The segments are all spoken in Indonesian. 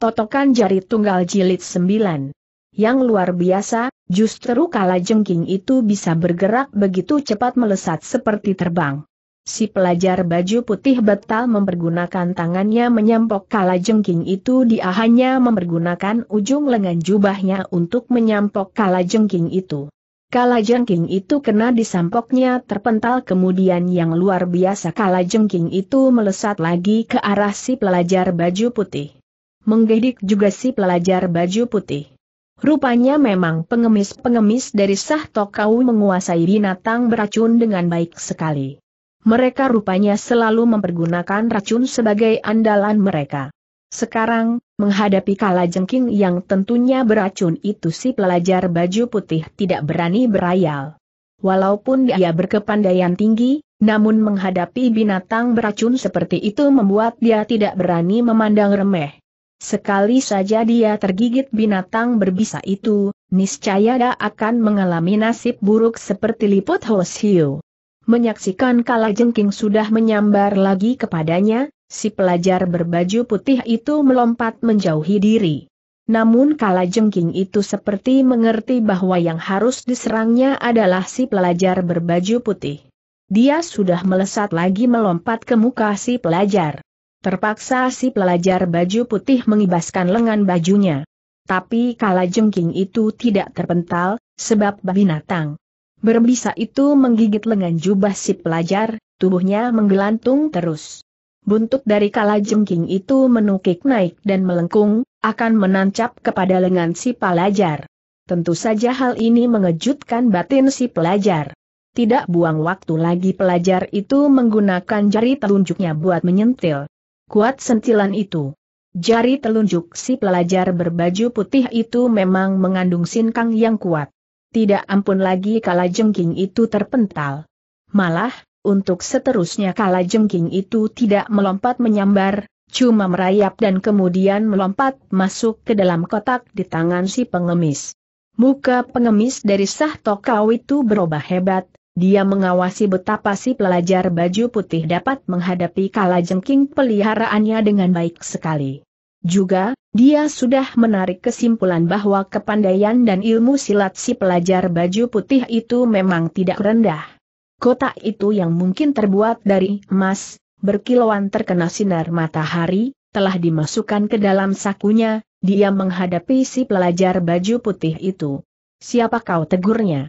Totokan jari tunggal jilid 9. Yang luar biasa, justru kala jengking itu bisa bergerak begitu cepat melesat seperti terbang. Si pelajar baju putih betal mempergunakan tangannya menyampok kala jengking itu dia hanya mempergunakan ujung lengan jubahnya untuk menyampok kala jengking itu. Kala jengking itu kena disampoknya terpental kemudian yang luar biasa kala jengking itu melesat lagi ke arah si pelajar baju putih menggedik juga si pelajar baju putih. Rupanya memang pengemis-pengemis dari Sah Tokau menguasai binatang beracun dengan baik sekali. Mereka rupanya selalu mempergunakan racun sebagai andalan mereka. Sekarang, menghadapi kala jengking yang tentunya beracun itu si pelajar baju putih tidak berani berayal. Walaupun dia berkepandaian tinggi, namun menghadapi binatang beracun seperti itu membuat dia tidak berani memandang remeh. Sekali saja dia tergigit binatang berbisa itu, niscaya dia akan mengalami nasib buruk seperti Liput hiu. Menyaksikan kala jengking sudah menyambar lagi kepadanya, si pelajar berbaju putih itu melompat menjauhi diri. Namun kala jengking itu seperti mengerti bahwa yang harus diserangnya adalah si pelajar berbaju putih. Dia sudah melesat lagi melompat ke muka si pelajar. Terpaksa si pelajar baju putih mengibaskan lengan bajunya. Tapi kala jengking itu tidak terpental, sebab binatang. Berbisa itu menggigit lengan jubah si pelajar, tubuhnya menggelantung terus. Buntut dari kala jengking itu menukik naik dan melengkung, akan menancap kepada lengan si pelajar. Tentu saja hal ini mengejutkan batin si pelajar. Tidak buang waktu lagi pelajar itu menggunakan jari telunjuknya buat menyentil kuat sentilan itu. Jari telunjuk si pelajar berbaju putih itu memang mengandung sinkang yang kuat. Tidak ampun lagi kala jengking itu terpental. Malah, untuk seterusnya kala jengking itu tidak melompat menyambar, cuma merayap dan kemudian melompat masuk ke dalam kotak di tangan si pengemis. Muka pengemis dari Sah Tokau itu berubah hebat, dia mengawasi betapa si pelajar baju putih dapat menghadapi kalajengking peliharaannya dengan baik sekali. Juga, dia sudah menarik kesimpulan bahwa kepandaian dan ilmu silat si pelajar baju putih itu memang tidak rendah. Kotak itu yang mungkin terbuat dari emas, berkilauan terkena sinar matahari, telah dimasukkan ke dalam sakunya, dia menghadapi si pelajar baju putih itu. Siapa kau tegurnya?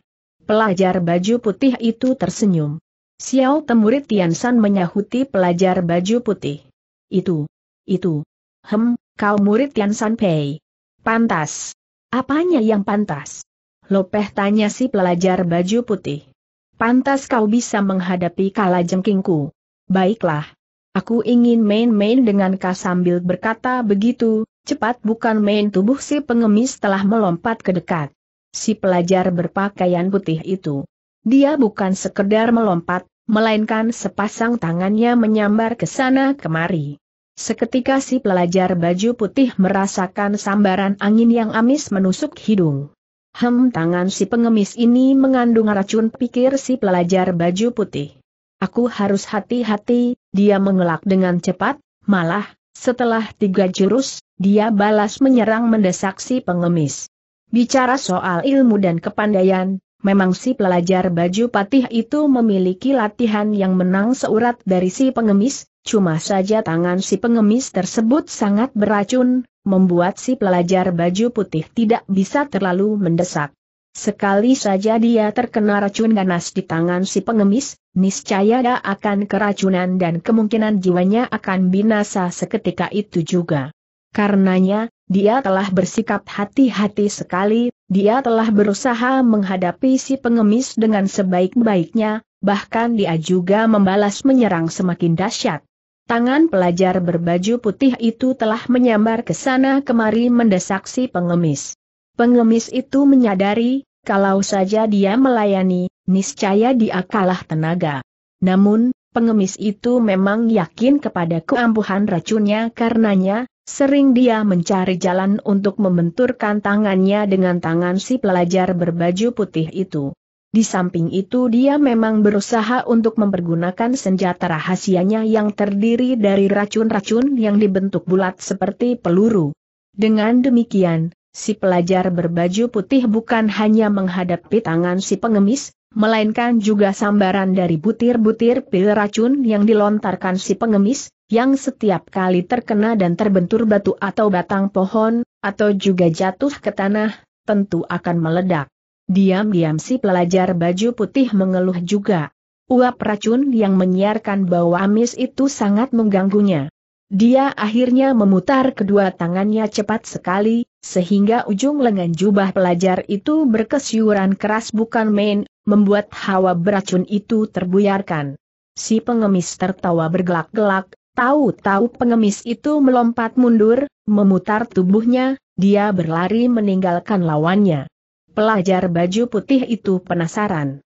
Pelajar baju putih itu tersenyum. Xiao Temurit Tian Tiansan menyahuti pelajar baju putih. Itu. Itu. Hem, kau murid Tiansan Pei. Pantas. Apanya yang pantas? Lopeh tanya si pelajar baju putih. Pantas kau bisa menghadapi kala jengkingku. Baiklah. Aku ingin main-main dengan kau sambil berkata begitu, cepat bukan main tubuh si pengemis telah melompat ke dekat si pelajar berpakaian putih itu. Dia bukan sekedar melompat, melainkan sepasang tangannya menyambar ke sana kemari. Seketika si pelajar baju putih merasakan sambaran angin yang amis menusuk hidung. Hem tangan si pengemis ini mengandung racun pikir si pelajar baju putih. Aku harus hati-hati, dia mengelak dengan cepat, malah, setelah tiga jurus, dia balas menyerang mendesak si pengemis. Bicara soal ilmu dan kepandaian, memang si pelajar baju patih itu memiliki latihan yang menang seurat dari si pengemis, cuma saja tangan si pengemis tersebut sangat beracun, membuat si pelajar baju putih tidak bisa terlalu mendesak. Sekali saja dia terkena racun ganas di tangan si pengemis, niscaya dia akan keracunan dan kemungkinan jiwanya akan binasa seketika itu juga. Karenanya, dia telah bersikap hati-hati sekali, dia telah berusaha menghadapi si pengemis dengan sebaik-baiknya, bahkan dia juga membalas menyerang semakin dahsyat. Tangan pelajar berbaju putih itu telah menyambar ke sana kemari mendesak si pengemis. Pengemis itu menyadari, kalau saja dia melayani, niscaya dia kalah tenaga. Namun, pengemis itu memang yakin kepada keampuhan racunnya karenanya, Sering dia mencari jalan untuk membenturkan tangannya dengan tangan si pelajar berbaju putih itu. Di samping itu dia memang berusaha untuk mempergunakan senjata rahasianya yang terdiri dari racun-racun yang dibentuk bulat seperti peluru. Dengan demikian, si pelajar berbaju putih bukan hanya menghadapi tangan si pengemis, melainkan juga sambaran dari butir-butir pil racun yang dilontarkan si pengemis, yang setiap kali terkena dan terbentur batu atau batang pohon, atau juga jatuh ke tanah, tentu akan meledak. Diam-diam si pelajar baju putih mengeluh juga. Uap racun yang menyiarkan bau amis itu sangat mengganggunya. Dia akhirnya memutar kedua tangannya cepat sekali, sehingga ujung lengan jubah pelajar itu berkesyuran keras bukan main, membuat hawa beracun itu terbuyarkan. Si pengemis tertawa bergelak-gelak, tahu-tahu pengemis itu melompat mundur, memutar tubuhnya, dia berlari meninggalkan lawannya. Pelajar baju putih itu penasaran.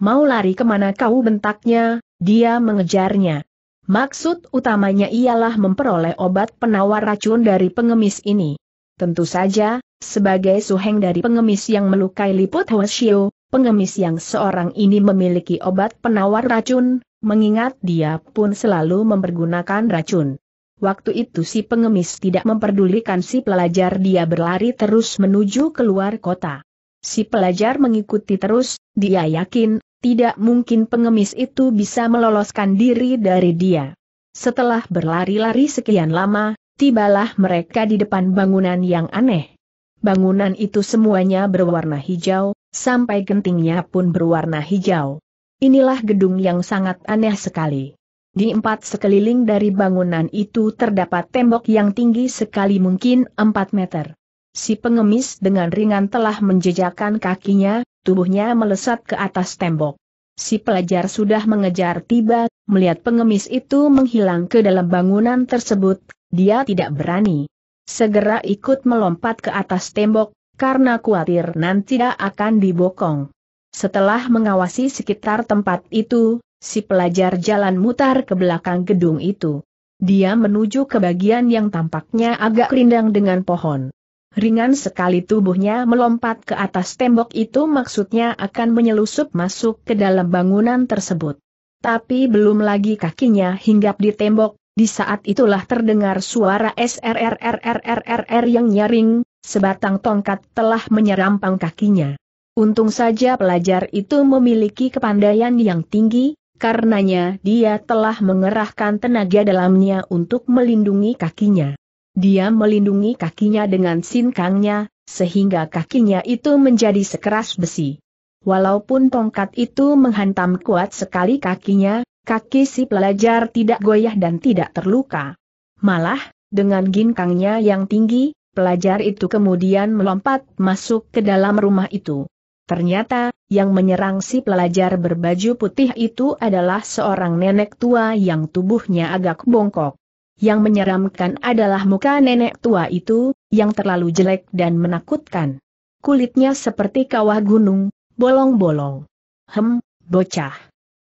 Mau lari kemana kau bentaknya, dia mengejarnya. Maksud utamanya ialah memperoleh obat penawar racun dari pengemis ini. Tentu saja, sebagai suheng dari pengemis yang melukai liput Hwasyo, pengemis yang seorang ini memiliki obat penawar racun, mengingat dia pun selalu mempergunakan racun. Waktu itu si pengemis tidak memperdulikan si pelajar dia berlari terus menuju keluar kota. Si pelajar mengikuti terus, dia yakin, tidak mungkin pengemis itu bisa meloloskan diri dari dia. Setelah berlari-lari sekian lama, tibalah mereka di depan bangunan yang aneh. Bangunan itu semuanya berwarna hijau, sampai gentingnya pun berwarna hijau. Inilah gedung yang sangat aneh sekali. Di empat sekeliling dari bangunan itu terdapat tembok yang tinggi sekali mungkin 4 meter. Si pengemis dengan ringan telah menjejakkan kakinya, tubuhnya melesat ke atas tembok. Si pelajar sudah mengejar tiba, melihat pengemis itu menghilang ke dalam bangunan tersebut, dia tidak berani. Segera ikut melompat ke atas tembok, karena khawatir nanti akan dibokong. Setelah mengawasi sekitar tempat itu, si pelajar jalan mutar ke belakang gedung itu. Dia menuju ke bagian yang tampaknya agak rindang dengan pohon. Ringan sekali tubuhnya melompat ke atas tembok itu maksudnya akan menyelusup masuk ke dalam bangunan tersebut. Tapi belum lagi kakinya hinggap di tembok, di saat itulah terdengar suara SRRRRRR yang nyaring, Sebatang tongkat telah menyerampang kakinya. Untung saja pelajar itu memiliki kepandaian yang tinggi, karenanya dia telah mengerahkan tenaga dalamnya untuk melindungi kakinya. Dia melindungi kakinya dengan sinkangnya, sehingga kakinya itu menjadi sekeras besi. Walaupun tongkat itu menghantam kuat sekali kakinya, kaki si pelajar tidak goyah dan tidak terluka. Malah, dengan ginkangnya yang tinggi, Pelajar itu kemudian melompat masuk ke dalam rumah itu. Ternyata, yang menyerang si pelajar berbaju putih itu adalah seorang nenek tua yang tubuhnya agak bongkok. Yang menyeramkan adalah muka nenek tua itu, yang terlalu jelek dan menakutkan. Kulitnya seperti kawah gunung, bolong-bolong. Hem, bocah.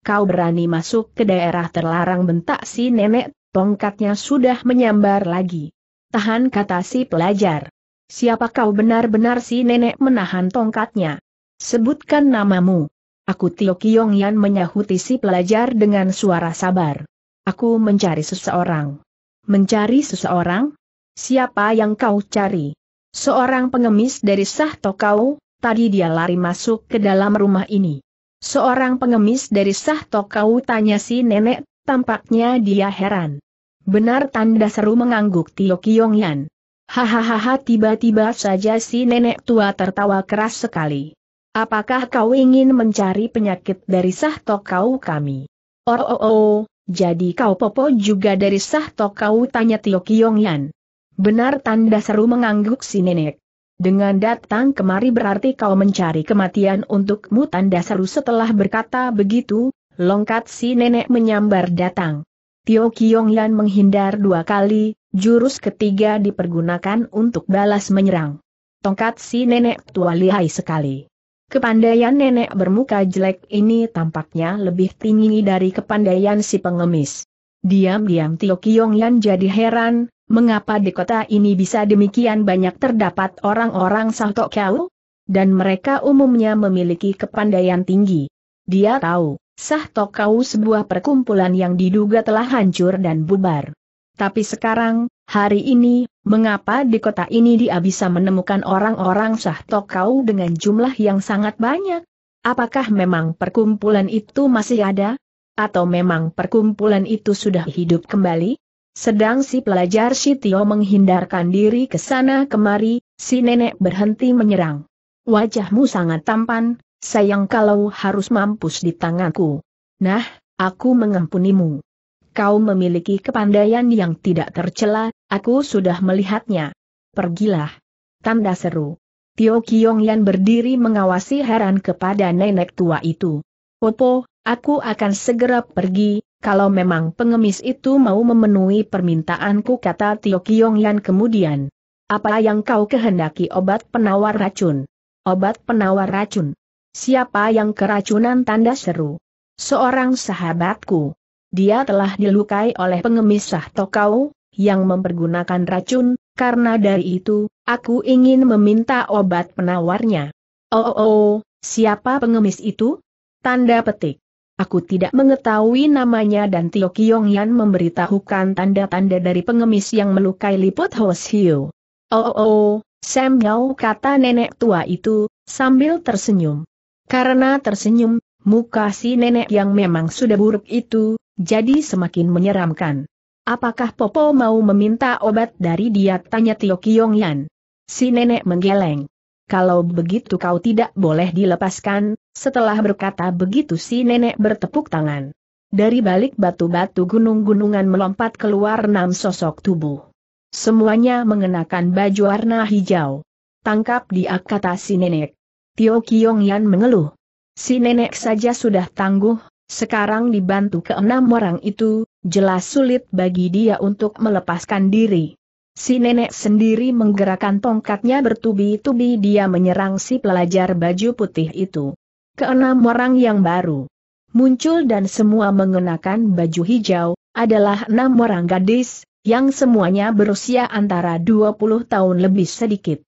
Kau berani masuk ke daerah terlarang bentak si nenek, tongkatnya sudah menyambar lagi. Tahan kata si pelajar. Siapa kau benar-benar si nenek menahan tongkatnya? Sebutkan namamu. Aku Tio Kiong Yan menyahuti si pelajar dengan suara sabar. Aku mencari seseorang. Mencari seseorang? Siapa yang kau cari? Seorang pengemis dari sah kau, tadi dia lari masuk ke dalam rumah ini. Seorang pengemis dari sah kau tanya si nenek, tampaknya dia heran. Benar tanda seru mengangguk Tio Yan. Hahaha tiba-tiba saja si nenek tua tertawa keras sekali. Apakah kau ingin mencari penyakit dari sah kau kami? Oh oh oh, jadi kau popo juga dari sah kau? tanya Tio Yan. Benar tanda seru mengangguk si nenek. Dengan datang kemari berarti kau mencari kematian untukmu tanda seru setelah berkata begitu, longkat si nenek menyambar datang. Tio Kiong Yan menghindar dua kali, jurus ketiga dipergunakan untuk balas menyerang. Tongkat si nenek tua lihai sekali. Kepandaian nenek bermuka jelek ini tampaknya lebih tinggi dari kepandaian si pengemis. Diam-diam Tio Kiong Yan jadi heran, mengapa di kota ini bisa demikian banyak terdapat orang-orang Santo Kau? Dan mereka umumnya memiliki kepandaian tinggi. Dia tahu, Sah Tokau sebuah perkumpulan yang diduga telah hancur dan bubar. Tapi sekarang, hari ini, mengapa di kota ini dia bisa menemukan orang-orang Sah Tokau dengan jumlah yang sangat banyak? Apakah memang perkumpulan itu masih ada? Atau memang perkumpulan itu sudah hidup kembali? Sedang si pelajar Sitio menghindarkan diri ke sana kemari, si nenek berhenti menyerang. Wajahmu sangat tampan, sayang kalau harus mampus di tanganku. Nah, aku mengampunimu. Kau memiliki kepandaian yang tidak tercela, aku sudah melihatnya. Pergilah. Tanda seru. Tio Yan berdiri mengawasi heran kepada nenek tua itu. Opo, aku akan segera pergi, kalau memang pengemis itu mau memenuhi permintaanku kata Tio Yan kemudian. Apa yang kau kehendaki obat penawar racun? Obat penawar racun. Siapa yang keracunan tanda seru? Seorang sahabatku. Dia telah dilukai oleh pengemis sah tokau, yang mempergunakan racun, karena dari itu, aku ingin meminta obat penawarnya. Oh, oh, oh siapa pengemis itu? Tanda petik. Aku tidak mengetahui namanya dan Tio Kiong Yan memberitahukan tanda-tanda dari pengemis yang melukai liput Hiu. Oh, oh, oh, Yau kata nenek tua itu, sambil tersenyum. Karena tersenyum, muka si nenek yang memang sudah buruk itu, jadi semakin menyeramkan. Apakah Popo mau meminta obat dari dia? Tanya Tio Yan. Si nenek menggeleng. Kalau begitu kau tidak boleh dilepaskan, setelah berkata begitu si nenek bertepuk tangan. Dari balik batu-batu gunung-gunungan melompat keluar enam sosok tubuh. Semuanya mengenakan baju warna hijau. Tangkap dia kata si nenek. Tio Yan mengeluh. Si nenek saja sudah tangguh, sekarang dibantu ke enam orang itu, jelas sulit bagi dia untuk melepaskan diri. Si nenek sendiri menggerakkan tongkatnya bertubi-tubi dia menyerang si pelajar baju putih itu. Keenam orang yang baru muncul dan semua mengenakan baju hijau, adalah enam orang gadis, yang semuanya berusia antara 20 tahun lebih sedikit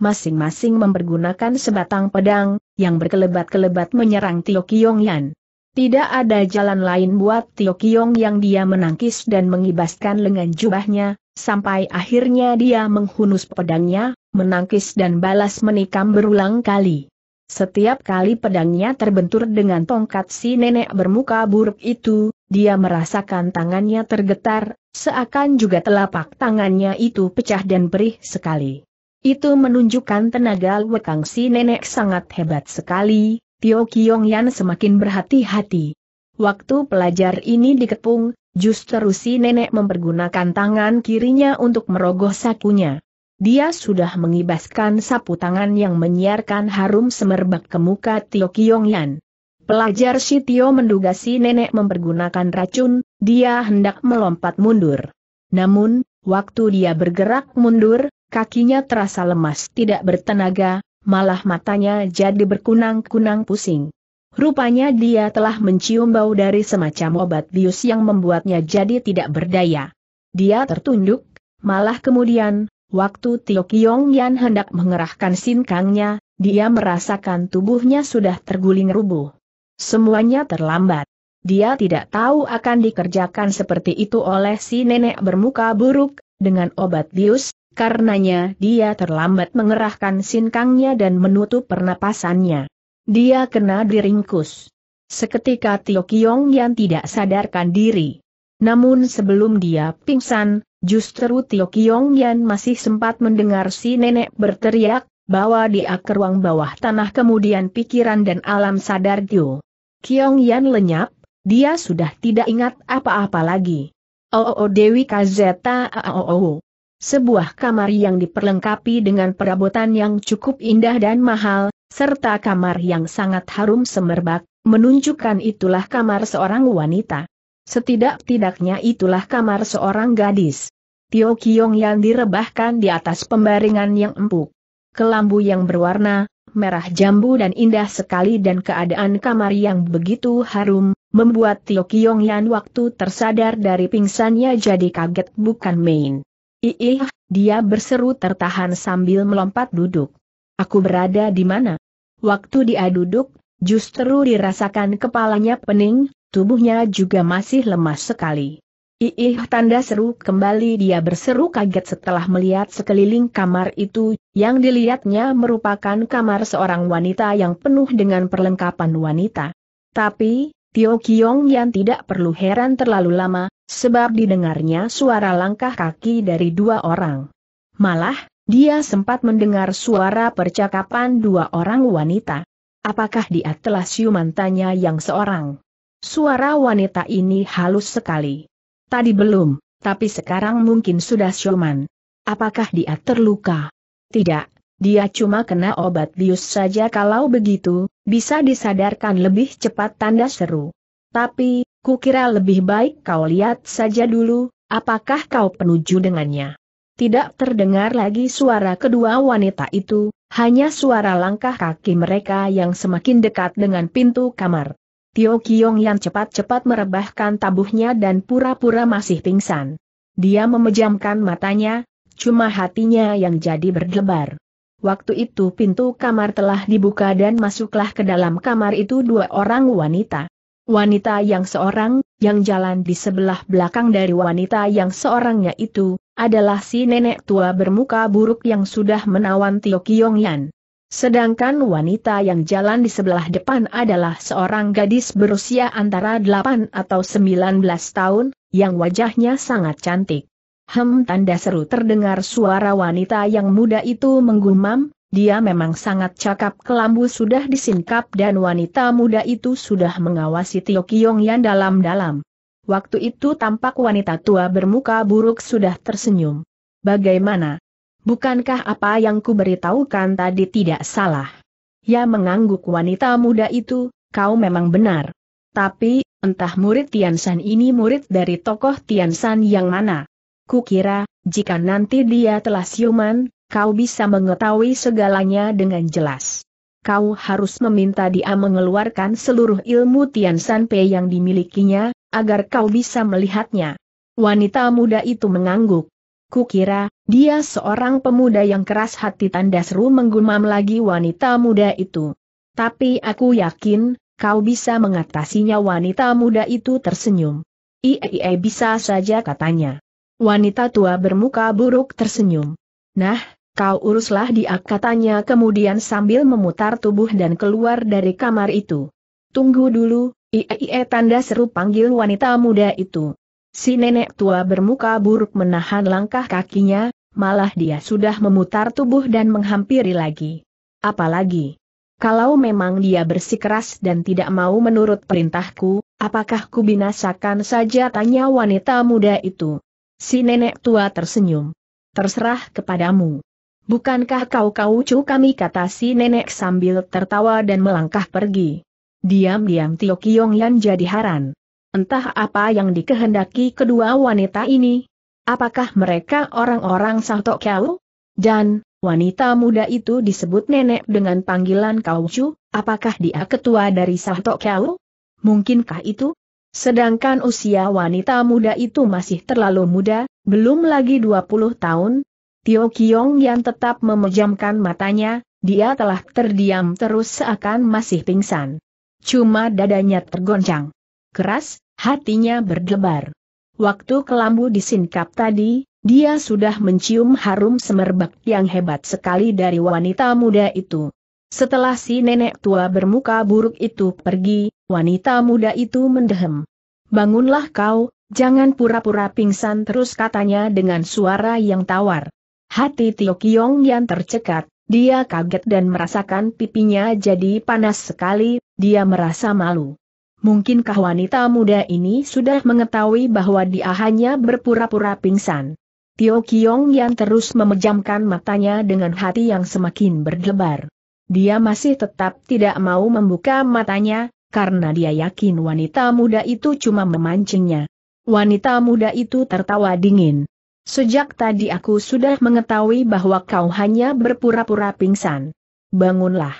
masing-masing mempergunakan sebatang pedang, yang berkelebat-kelebat menyerang Tio Kiong Yan. Tidak ada jalan lain buat Tio Kiong yang dia menangkis dan mengibaskan lengan jubahnya, sampai akhirnya dia menghunus pedangnya, menangkis dan balas menikam berulang kali. Setiap kali pedangnya terbentur dengan tongkat si nenek bermuka buruk itu, dia merasakan tangannya tergetar, seakan juga telapak tangannya itu pecah dan perih sekali. Itu menunjukkan tenaga Wekang si nenek sangat hebat sekali, Tio Kiong Yan semakin berhati-hati. Waktu pelajar ini dikepung, justru si nenek mempergunakan tangan kirinya untuk merogoh sakunya. Dia sudah mengibaskan sapu tangan yang menyiarkan harum semerbak ke muka Tio Kiong Yan. Pelajar si Tio menduga si nenek mempergunakan racun, dia hendak melompat mundur. Namun, waktu dia bergerak mundur, kakinya terasa lemas tidak bertenaga, malah matanya jadi berkunang-kunang pusing. Rupanya dia telah mencium bau dari semacam obat bius yang membuatnya jadi tidak berdaya. Dia tertunduk, malah kemudian, waktu Tio Kiong Yan hendak mengerahkan sinkangnya, dia merasakan tubuhnya sudah terguling rubuh. Semuanya terlambat. Dia tidak tahu akan dikerjakan seperti itu oleh si nenek bermuka buruk, dengan obat bius, Karenanya dia terlambat mengerahkan sinkangnya dan menutup pernapasannya. Dia kena diringkus. Seketika Tio Kiong yang tidak sadarkan diri. Namun sebelum dia pingsan, justru Tio Kiong Yan masih sempat mendengar si nenek berteriak, bahwa dia ke ruang bawah tanah kemudian pikiran dan alam sadar Tio. Kiong Yan lenyap, dia sudah tidak ingat apa-apa lagi. Oh, oh, oh Dewi Kazeta, oh, oh, oh sebuah kamar yang diperlengkapi dengan perabotan yang cukup indah dan mahal, serta kamar yang sangat harum semerbak, menunjukkan itulah kamar seorang wanita. Setidak-tidaknya itulah kamar seorang gadis. Tio Kiong yang direbahkan di atas pembaringan yang empuk. Kelambu yang berwarna, merah jambu dan indah sekali dan keadaan kamar yang begitu harum, membuat Tio Kiong yang waktu tersadar dari pingsannya jadi kaget bukan main. Iih, dia berseru tertahan sambil melompat duduk. Aku berada di mana? Waktu dia duduk, justru dirasakan kepalanya pening, tubuhnya juga masih lemas sekali. Iih tanda seru kembali dia berseru kaget setelah melihat sekeliling kamar itu, yang dilihatnya merupakan kamar seorang wanita yang penuh dengan perlengkapan wanita. Tapi, Tio Kiong Yan tidak perlu heran terlalu lama, sebab didengarnya suara langkah kaki dari dua orang. Malah, dia sempat mendengar suara percakapan dua orang wanita. Apakah dia telah siuman tanya yang seorang? Suara wanita ini halus sekali. Tadi belum, tapi sekarang mungkin sudah siuman. Apakah dia terluka? Tidak, dia cuma kena obat bius saja kalau begitu, bisa disadarkan lebih cepat tanda seru. Tapi, kukira lebih baik kau lihat saja dulu, apakah kau penuju dengannya. Tidak terdengar lagi suara kedua wanita itu, hanya suara langkah kaki mereka yang semakin dekat dengan pintu kamar. Tio Kiong yang cepat-cepat merebahkan tabuhnya dan pura-pura masih pingsan. Dia memejamkan matanya, cuma hatinya yang jadi berdebar. Waktu itu pintu kamar telah dibuka dan masuklah ke dalam kamar itu dua orang wanita. Wanita yang seorang, yang jalan di sebelah belakang dari wanita yang seorangnya itu, adalah si nenek tua bermuka buruk yang sudah menawan Tio Yan. Sedangkan wanita yang jalan di sebelah depan adalah seorang gadis berusia antara 8 atau 19 tahun, yang wajahnya sangat cantik. Hem tanda seru terdengar suara wanita yang muda itu menggumam, dia memang sangat cakap kelambu sudah disingkap dan wanita muda itu sudah mengawasi Tio Kiong yang dalam-dalam. Waktu itu tampak wanita tua bermuka buruk sudah tersenyum. Bagaimana? Bukankah apa yang kuberitahukan tadi tidak salah? Ya mengangguk wanita muda itu, kau memang benar. Tapi, entah murid Tian Tiansan ini murid dari tokoh Tian Tiansan yang mana? Kukira, jika nanti dia telah siuman, kau bisa mengetahui segalanya dengan jelas. Kau harus meminta dia mengeluarkan seluruh ilmu Tian Sanpei yang dimilikinya, agar kau bisa melihatnya. Wanita muda itu mengangguk. Kukira, dia seorang pemuda yang keras hati tanda seru menggumam lagi wanita muda itu. Tapi aku yakin, kau bisa mengatasinya wanita muda itu tersenyum. Ie, bisa saja katanya. Wanita tua bermuka buruk tersenyum. Nah, kau uruslah dia katanya kemudian sambil memutar tubuh dan keluar dari kamar itu. Tunggu dulu, ie tanda seru panggil wanita muda itu. Si nenek tua bermuka buruk menahan langkah kakinya, malah dia sudah memutar tubuh dan menghampiri lagi. Apalagi, kalau memang dia bersikeras dan tidak mau menurut perintahku, apakah ku binasakan saja tanya wanita muda itu. Si nenek tua tersenyum. Terserah kepadamu. Bukankah kau cu kami kata si nenek sambil tertawa dan melangkah pergi. Diam-diam Tio Kiong Yan jadi haran. Entah apa yang dikehendaki kedua wanita ini. Apakah mereka orang-orang Sato Kiao? Dan, wanita muda itu disebut nenek dengan panggilan kaucu, apakah dia ketua dari Sato Kiao? Mungkinkah itu? Sedangkan usia wanita muda itu masih terlalu muda, belum lagi 20 tahun. Tio Kiong yang tetap memejamkan matanya, dia telah terdiam terus seakan masih pingsan. Cuma dadanya tergoncang. Keras, hatinya berdebar. Waktu kelambu disingkap tadi, dia sudah mencium harum semerbak yang hebat sekali dari wanita muda itu. Setelah si nenek tua bermuka buruk itu pergi, wanita muda itu mendehem. Bangunlah kau, jangan pura-pura pingsan terus katanya dengan suara yang tawar. Hati Tio Kiong yang tercekat, dia kaget dan merasakan pipinya jadi panas sekali, dia merasa malu. Mungkinkah wanita muda ini sudah mengetahui bahwa dia hanya berpura-pura pingsan? Tio Kiong yang terus memejamkan matanya dengan hati yang semakin berdebar dia masih tetap tidak mau membuka matanya, karena dia yakin wanita muda itu cuma memancingnya. Wanita muda itu tertawa dingin. Sejak tadi aku sudah mengetahui bahwa kau hanya berpura-pura pingsan. Bangunlah.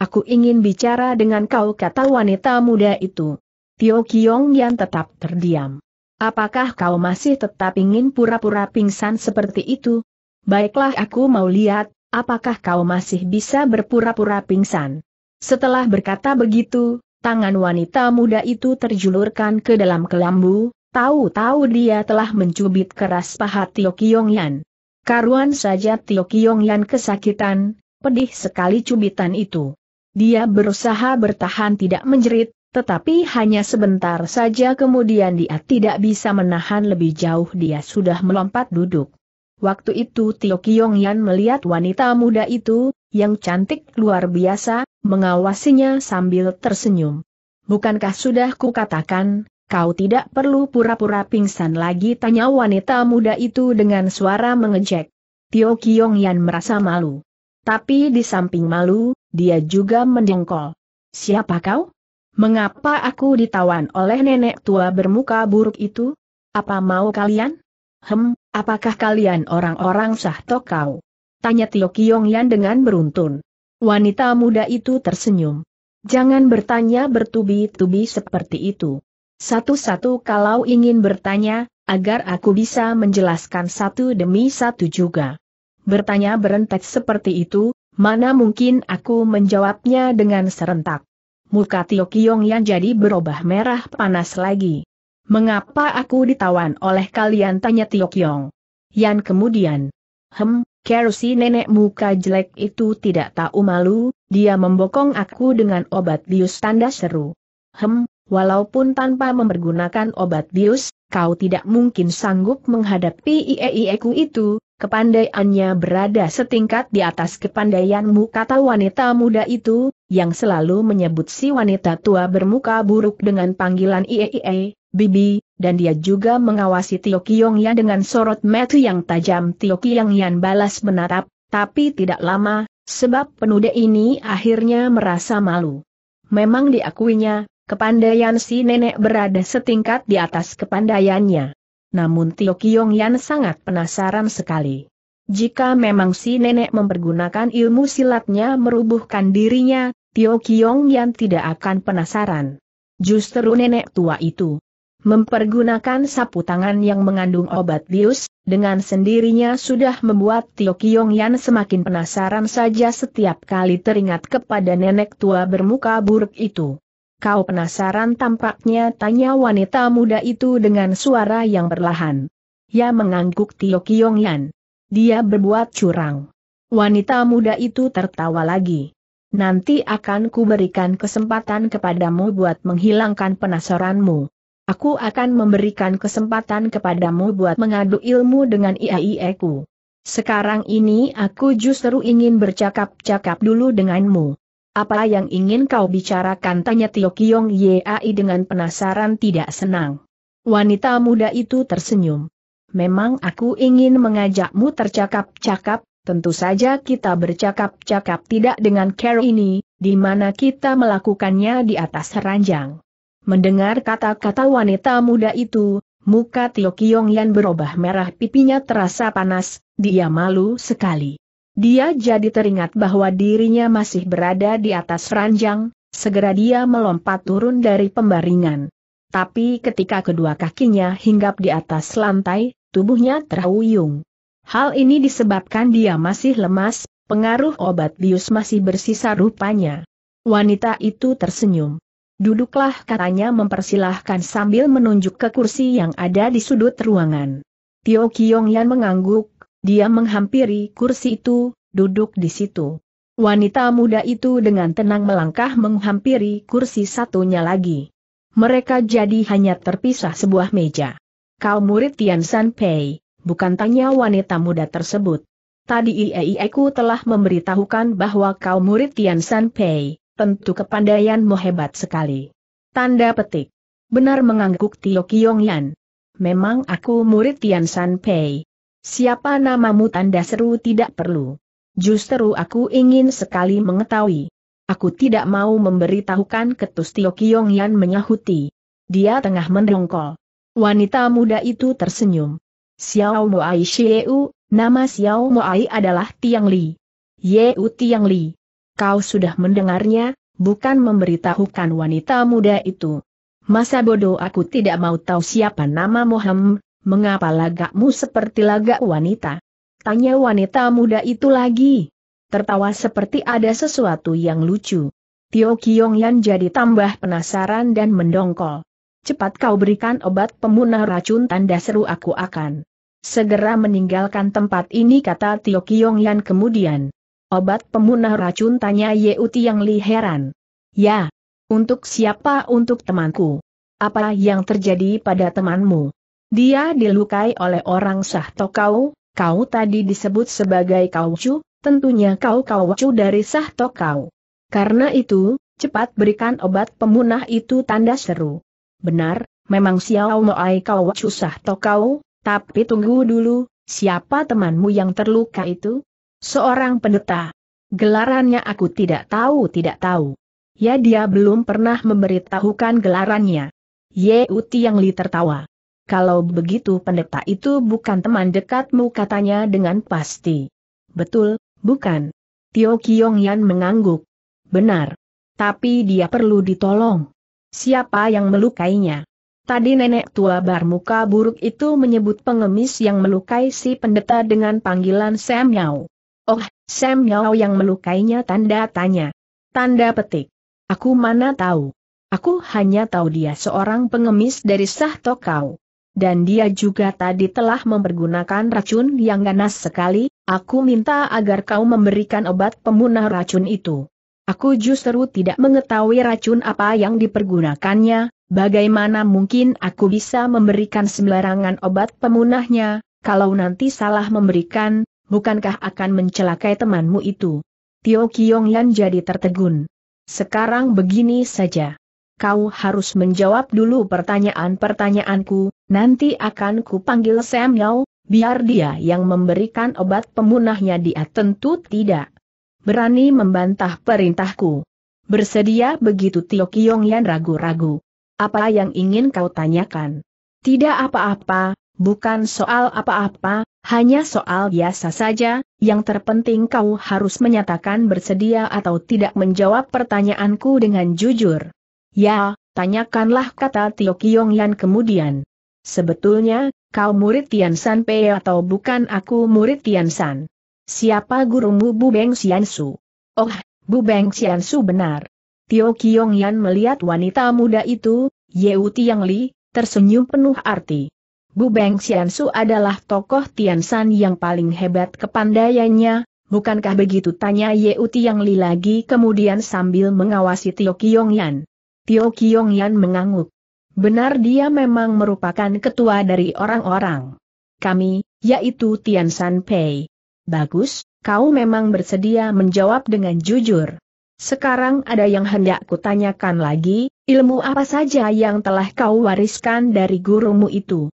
Aku ingin bicara dengan kau kata wanita muda itu. Tio Kiong yang tetap terdiam. Apakah kau masih tetap ingin pura-pura pingsan seperti itu? Baiklah aku mau lihat, apakah kau masih bisa berpura-pura pingsan? Setelah berkata begitu, tangan wanita muda itu terjulurkan ke dalam kelambu, tahu-tahu dia telah mencubit keras paha Tio Yan. Karuan saja Tio Yan kesakitan, pedih sekali cubitan itu. Dia berusaha bertahan tidak menjerit, tetapi hanya sebentar saja kemudian dia tidak bisa menahan lebih jauh dia sudah melompat duduk. Waktu itu Tio Yan melihat wanita muda itu, yang cantik luar biasa, mengawasinya sambil tersenyum. Bukankah sudah kukatakan, kau tidak perlu pura-pura pingsan lagi tanya wanita muda itu dengan suara mengejek. Tio Yan merasa malu. Tapi di samping malu, dia juga mendengkol. Siapa kau? Mengapa aku ditawan oleh nenek tua bermuka buruk itu? Apa mau kalian? Hem, Apakah kalian orang-orang sah tokau? Tanya Tio Yan dengan beruntun. Wanita muda itu tersenyum. Jangan bertanya bertubi-tubi seperti itu. Satu-satu kalau ingin bertanya, agar aku bisa menjelaskan satu demi satu juga. Bertanya berentet seperti itu, mana mungkin aku menjawabnya dengan serentak. Muka Tio Yan jadi berubah merah panas lagi. Mengapa aku ditawan oleh kalian tanya Tiokyong? Yan kemudian. Hem, Kerusi nenek muka jelek itu tidak tahu malu, dia membokong aku dengan obat bius tanda seru. Hem, walaupun tanpa mempergunakan obat bius, kau tidak mungkin sanggup menghadapi ieieku itu, kepandaiannya berada setingkat di atas kepandaianmu kata wanita muda itu, yang selalu menyebut si wanita tua bermuka buruk dengan panggilan ieie, Bibi, dan dia juga mengawasi Tio Yan dengan sorot mata yang tajam Tio Yan balas menatap, tapi tidak lama, sebab penuda ini akhirnya merasa malu. Memang diakuinya, kepandaian si nenek berada setingkat di atas kepandaiannya. Namun Tio Yan sangat penasaran sekali. Jika memang si nenek mempergunakan ilmu silatnya merubuhkan dirinya, Tio Kiyong Yan tidak akan penasaran. Justru nenek tua itu, Mempergunakan sapu tangan yang mengandung obat bius, dengan sendirinya sudah membuat Tio Kiong Yan semakin penasaran saja setiap kali teringat kepada nenek tua bermuka buruk itu. Kau penasaran tampaknya tanya wanita muda itu dengan suara yang perlahan. Ya mengangguk Tio Kiong Yan. Dia berbuat curang. Wanita muda itu tertawa lagi. Nanti akan kuberikan kesempatan kepadamu buat menghilangkan penasaranmu. Aku akan memberikan kesempatan kepadamu buat mengadu ilmu dengan IAIEku. Sekarang ini aku justru ingin bercakap-cakap dulu denganmu. Apa yang ingin kau bicarakan tanya Tio Kiong Yai dengan penasaran tidak senang. Wanita muda itu tersenyum. Memang aku ingin mengajakmu tercakap-cakap, tentu saja kita bercakap-cakap tidak dengan care ini, di mana kita melakukannya di atas ranjang. Mendengar kata-kata wanita muda itu, muka Tio Yan berubah merah pipinya terasa panas, dia malu sekali. Dia jadi teringat bahwa dirinya masih berada di atas ranjang, segera dia melompat turun dari pembaringan. Tapi ketika kedua kakinya hinggap di atas lantai, tubuhnya terhuyung. Hal ini disebabkan dia masih lemas, pengaruh obat bius masih bersisa rupanya. Wanita itu tersenyum. Duduklah katanya mempersilahkan sambil menunjuk ke kursi yang ada di sudut ruangan. Tio Yan mengangguk, dia menghampiri kursi itu, duduk di situ. Wanita muda itu dengan tenang melangkah menghampiri kursi satunya lagi. Mereka jadi hanya terpisah sebuah meja. Kau murid Tian San Pei, bukan tanya wanita muda tersebut. Tadi Iei telah memberitahukan bahwa kau murid Tian San Pei, tentu kepandaianmu hebat sekali. Tanda petik. Benar mengangguk Tio Yan. Memang aku murid Tian San Pei. Siapa namamu tanda seru tidak perlu. Justru aku ingin sekali mengetahui. Aku tidak mau memberitahukan ketus Tio Yan menyahuti. Dia tengah mendongkol. Wanita muda itu tersenyum. Xiao Moai Xieu, nama Xiao Moai adalah Tiang Li. Yeu Tiang Li. Kau sudah mendengarnya, bukan memberitahukan wanita muda itu. Masa bodoh aku tidak mau tahu siapa nama Muhammad. mengapa lagakmu seperti lagak wanita? Tanya wanita muda itu lagi. Tertawa seperti ada sesuatu yang lucu. Tio Kiong Yan jadi tambah penasaran dan mendongkol. Cepat kau berikan obat pemunah racun tanda seru aku akan. Segera meninggalkan tempat ini kata Tio Kiong Yan kemudian. Obat pemunah racun tanya Uti yang Li heran. Ya, untuk siapa untuk temanku? Apa yang terjadi pada temanmu? Dia dilukai oleh orang sah tokau, kau tadi disebut sebagai kaucu, tentunya kau kaucu dari sah tokau. Karena itu, cepat berikan obat pemunah itu tanda seru. Benar, memang siau Moai kaucu sah tokau, tapi tunggu dulu, siapa temanmu yang terluka itu? Seorang pendeta. Gelarannya aku tidak tahu tidak tahu. Ya dia belum pernah memberitahukan gelarannya. Uti yang li tertawa. Kalau begitu pendeta itu bukan teman dekatmu katanya dengan pasti. Betul, bukan. Tio Kiong Yan mengangguk. Benar. Tapi dia perlu ditolong. Siapa yang melukainya? Tadi nenek tua bermuka buruk itu menyebut pengemis yang melukai si pendeta dengan panggilan Sam Yau. Oh, Sam Yao yang melukainya tanda tanya. Tanda petik. Aku mana tahu. Aku hanya tahu dia seorang pengemis dari Sah Tokau. Dan dia juga tadi telah mempergunakan racun yang ganas sekali, aku minta agar kau memberikan obat pemunah racun itu. Aku justru tidak mengetahui racun apa yang dipergunakannya, bagaimana mungkin aku bisa memberikan sembarangan obat pemunahnya, kalau nanti salah memberikan, bukankah akan mencelakai temanmu itu? Tio Kiong Yan jadi tertegun. Sekarang begini saja. Kau harus menjawab dulu pertanyaan-pertanyaanku, nanti akan kupanggil Sam Yau, biar dia yang memberikan obat pemunahnya dia tentu tidak. Berani membantah perintahku. Bersedia begitu Tio Kiong Yan ragu-ragu. Apa yang ingin kau tanyakan? Tidak apa-apa, bukan soal apa-apa, hanya soal biasa saja, yang terpenting kau harus menyatakan bersedia atau tidak menjawab pertanyaanku dengan jujur. Ya, tanyakanlah kata Tio Yan kemudian. Sebetulnya, kau murid Tian San Pei atau bukan aku murid Tian San? Siapa gurumu Bu Beng Xian Su? Oh, Bu Beng Xian Su benar. Tio Kiong Yan melihat wanita muda itu, Yeu Tiang Li, tersenyum penuh arti. Bu Beng Xiansu adalah tokoh Tiansan yang paling hebat kepandaiannya, bukankah begitu tanya Ye Tiang Li lagi kemudian sambil mengawasi Tio Yan. Tio Yan mengangguk. Benar dia memang merupakan ketua dari orang-orang. Kami, yaitu Tiansan Pei. Bagus, kau memang bersedia menjawab dengan jujur. Sekarang ada yang hendak kutanyakan lagi, ilmu apa saja yang telah kau wariskan dari gurumu itu?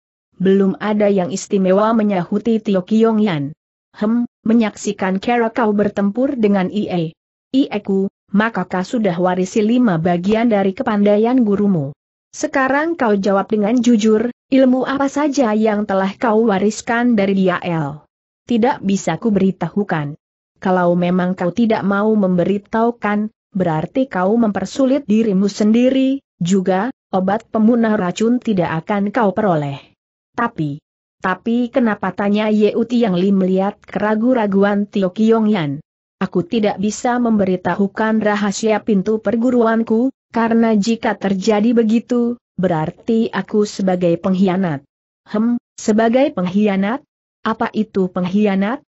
belum ada yang istimewa menyahuti Tio Kiong Yan. Hem, menyaksikan Kera kau bertempur dengan IE. IEku, kau sudah warisi lima bagian dari kepandaian gurumu? Sekarang kau jawab dengan jujur, ilmu apa saja yang telah kau wariskan dari dia El? Tidak bisa ku beritahukan. Kalau memang kau tidak mau memberitahukan, berarti kau mempersulit dirimu sendiri, juga, obat pemunah racun tidak akan kau peroleh. Tapi, tapi kenapa tanya Ye yang Li melihat keragu-raguan Tio Yan? Aku tidak bisa memberitahukan rahasia pintu perguruanku, karena jika terjadi begitu, berarti aku sebagai pengkhianat. Hem, sebagai pengkhianat? Apa itu pengkhianat?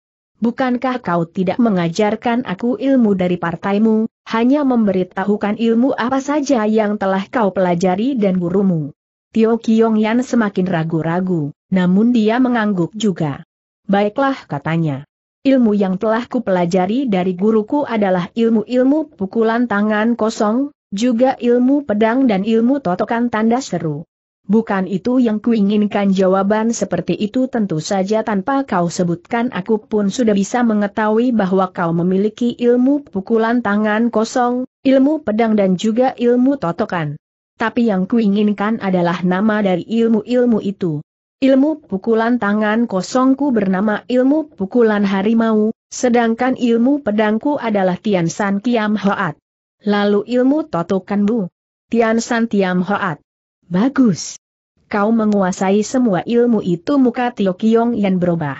Bukankah kau tidak mengajarkan aku ilmu dari partaimu, hanya memberitahukan ilmu apa saja yang telah kau pelajari dan gurumu? Tio Kiong Yan semakin ragu-ragu, namun dia mengangguk juga. Baiklah katanya. Ilmu yang telah kupelajari dari guruku adalah ilmu-ilmu pukulan tangan kosong, juga ilmu pedang dan ilmu totokan tanda seru. Bukan itu yang kuinginkan jawaban seperti itu tentu saja tanpa kau sebutkan aku pun sudah bisa mengetahui bahwa kau memiliki ilmu pukulan tangan kosong, ilmu pedang dan juga ilmu totokan tapi yang kuinginkan adalah nama dari ilmu-ilmu itu. Ilmu pukulan tangan kosongku bernama ilmu pukulan harimau, sedangkan ilmu pedangku adalah Tian San Kiam Hoat. Lalu ilmu totokan bu. Tian San Tiam Hoat. Bagus. Kau menguasai semua ilmu itu muka Tio Kiong yang berubah.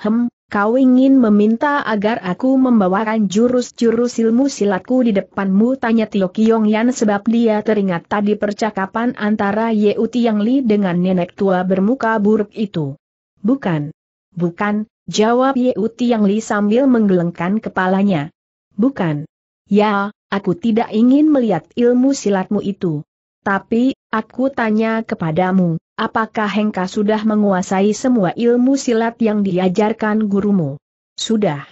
Hem, Kau ingin meminta agar aku membawakan jurus-jurus ilmu silatku di depanmu? Tanya Tio Yan sebab dia teringat tadi percakapan antara Ye Tiang Li dengan nenek tua bermuka buruk itu. Bukan. Bukan, jawab Ye Tiang Li sambil menggelengkan kepalanya. Bukan. Ya, aku tidak ingin melihat ilmu silatmu itu. Tapi, aku tanya kepadamu, apakah Hengka sudah menguasai semua ilmu silat yang diajarkan gurumu? Sudah.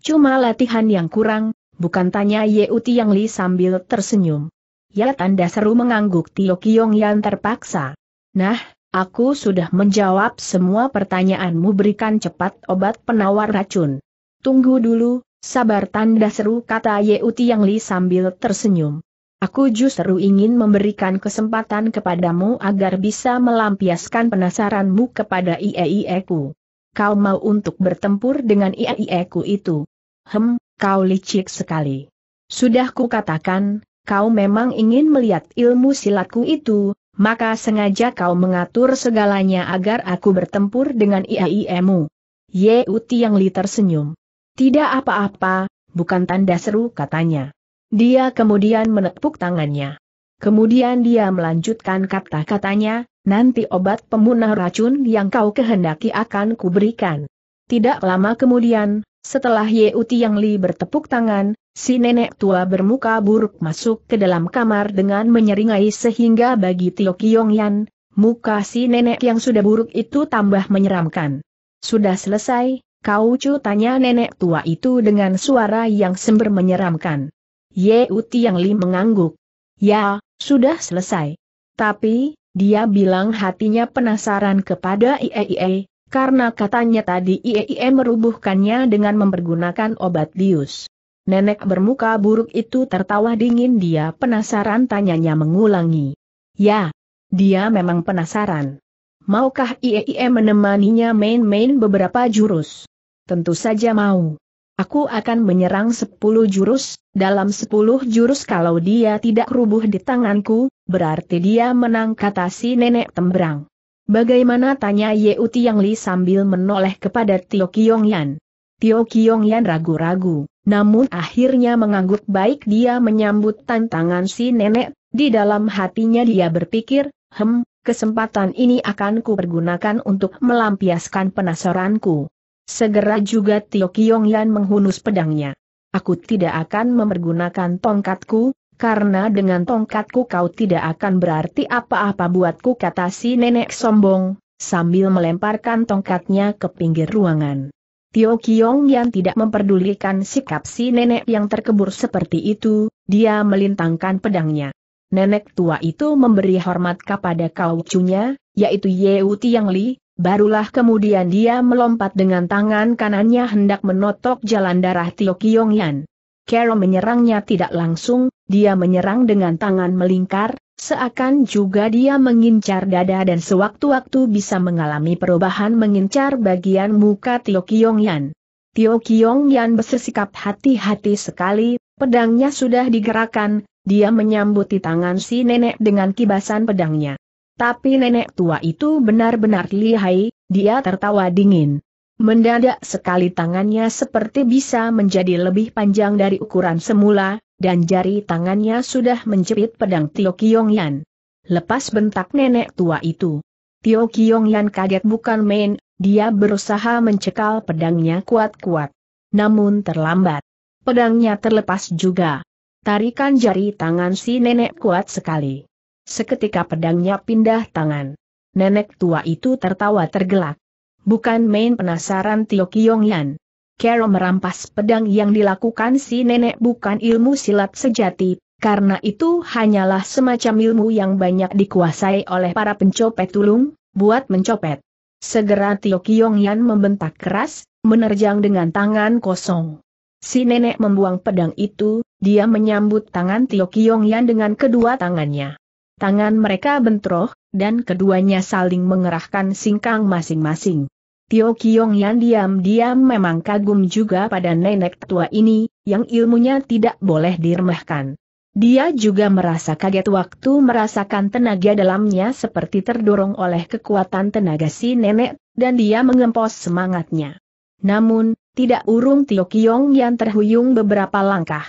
Cuma latihan yang kurang, bukan tanya Ye Yang Li sambil tersenyum. Ya tanda seru mengangguk Tio Kiong yang terpaksa. Nah, aku sudah menjawab semua pertanyaanmu berikan cepat obat penawar racun. Tunggu dulu, sabar tanda seru kata Ye Yang Li sambil tersenyum. Aku justru ingin memberikan kesempatan kepadamu agar bisa melampiaskan penasaranmu kepada IEIEku. Kau mau untuk bertempur dengan IEIEku itu. Hem, kau licik sekali. Sudah kukatakan, kau memang ingin melihat ilmu silatku itu, maka sengaja kau mengatur segalanya agar aku bertempur dengan IEIEmu. Ye Uti yang li tersenyum. Tidak apa-apa, bukan tanda seru katanya. Dia kemudian menepuk tangannya. Kemudian dia melanjutkan kata-katanya, nanti obat pemunah racun yang kau kehendaki akan kuberikan. Tidak lama kemudian, setelah Uti Yang Li bertepuk tangan, si nenek tua bermuka buruk masuk ke dalam kamar dengan menyeringai sehingga bagi Tio Yan, muka si nenek yang sudah buruk itu tambah menyeramkan. Sudah selesai, kau cu tanya nenek tua itu dengan suara yang sember menyeramkan. Ye Uti Yang Li mengangguk. Ya, sudah selesai. Tapi, dia bilang hatinya penasaran kepada IEIE, karena katanya tadi IEIE merubuhkannya dengan mempergunakan obat lius. Nenek bermuka buruk itu tertawa dingin dia penasaran tanyanya mengulangi. Ya, dia memang penasaran. Maukah IEIE menemaninya main-main beberapa jurus? Tentu saja mau. Aku akan menyerang sepuluh jurus, dalam sepuluh jurus kalau dia tidak rubuh di tanganku, berarti dia menang kata si nenek tembrang. Bagaimana tanya Ye Utiang Li sambil menoleh kepada Tio Kiong Yan. Tio Kiong Yan ragu-ragu, namun akhirnya mengangguk baik dia menyambut tantangan si nenek, di dalam hatinya dia berpikir, hem, kesempatan ini akan kupergunakan untuk melampiaskan penasaranku. Segera juga Tio Kiong Yan menghunus pedangnya. Aku tidak akan memergunakan tongkatku, karena dengan tongkatku kau tidak akan berarti apa-apa buatku kata si nenek sombong, sambil melemparkan tongkatnya ke pinggir ruangan. Tio Kiong Yan tidak memperdulikan sikap si nenek yang terkebur seperti itu, dia melintangkan pedangnya. Nenek tua itu memberi hormat kepada kau cunya, yaitu Yeu Tiang Li, Barulah kemudian dia melompat dengan tangan kanannya hendak menotok jalan darah Tio Yan. Carol menyerangnya tidak langsung, dia menyerang dengan tangan melingkar, seakan juga dia mengincar dada dan sewaktu-waktu bisa mengalami perubahan mengincar bagian muka Tio Yan. Tio Yan bersikap hati-hati sekali, pedangnya sudah digerakkan, dia menyambuti tangan si nenek dengan kibasan pedangnya. Tapi nenek tua itu benar-benar lihai, dia tertawa dingin. Mendadak sekali tangannya seperti bisa menjadi lebih panjang dari ukuran semula, dan jari tangannya sudah menjepit pedang Tio Yan. Lepas bentak nenek tua itu. Tio Yan kaget bukan main, dia berusaha mencekal pedangnya kuat-kuat. Namun terlambat. Pedangnya terlepas juga. Tarikan jari tangan si nenek kuat sekali. Seketika pedangnya pindah tangan. Nenek tua itu tertawa tergelak. Bukan main penasaran Tio Yan. Kero merampas pedang yang dilakukan si nenek bukan ilmu silat sejati, karena itu hanyalah semacam ilmu yang banyak dikuasai oleh para pencopet tulung, buat mencopet. Segera Tio Yan membentak keras, menerjang dengan tangan kosong. Si nenek membuang pedang itu, dia menyambut tangan Tio Yan dengan kedua tangannya. Tangan mereka bentroh, dan keduanya saling mengerahkan singkang masing-masing. Tio Kiong yang diam-diam memang kagum juga pada nenek tua ini, yang ilmunya tidak boleh diremehkan. Dia juga merasa kaget waktu merasakan tenaga dalamnya seperti terdorong oleh kekuatan tenaga si nenek, dan dia mengempos semangatnya. Namun, tidak urung Tio Kiong yang terhuyung beberapa langkah.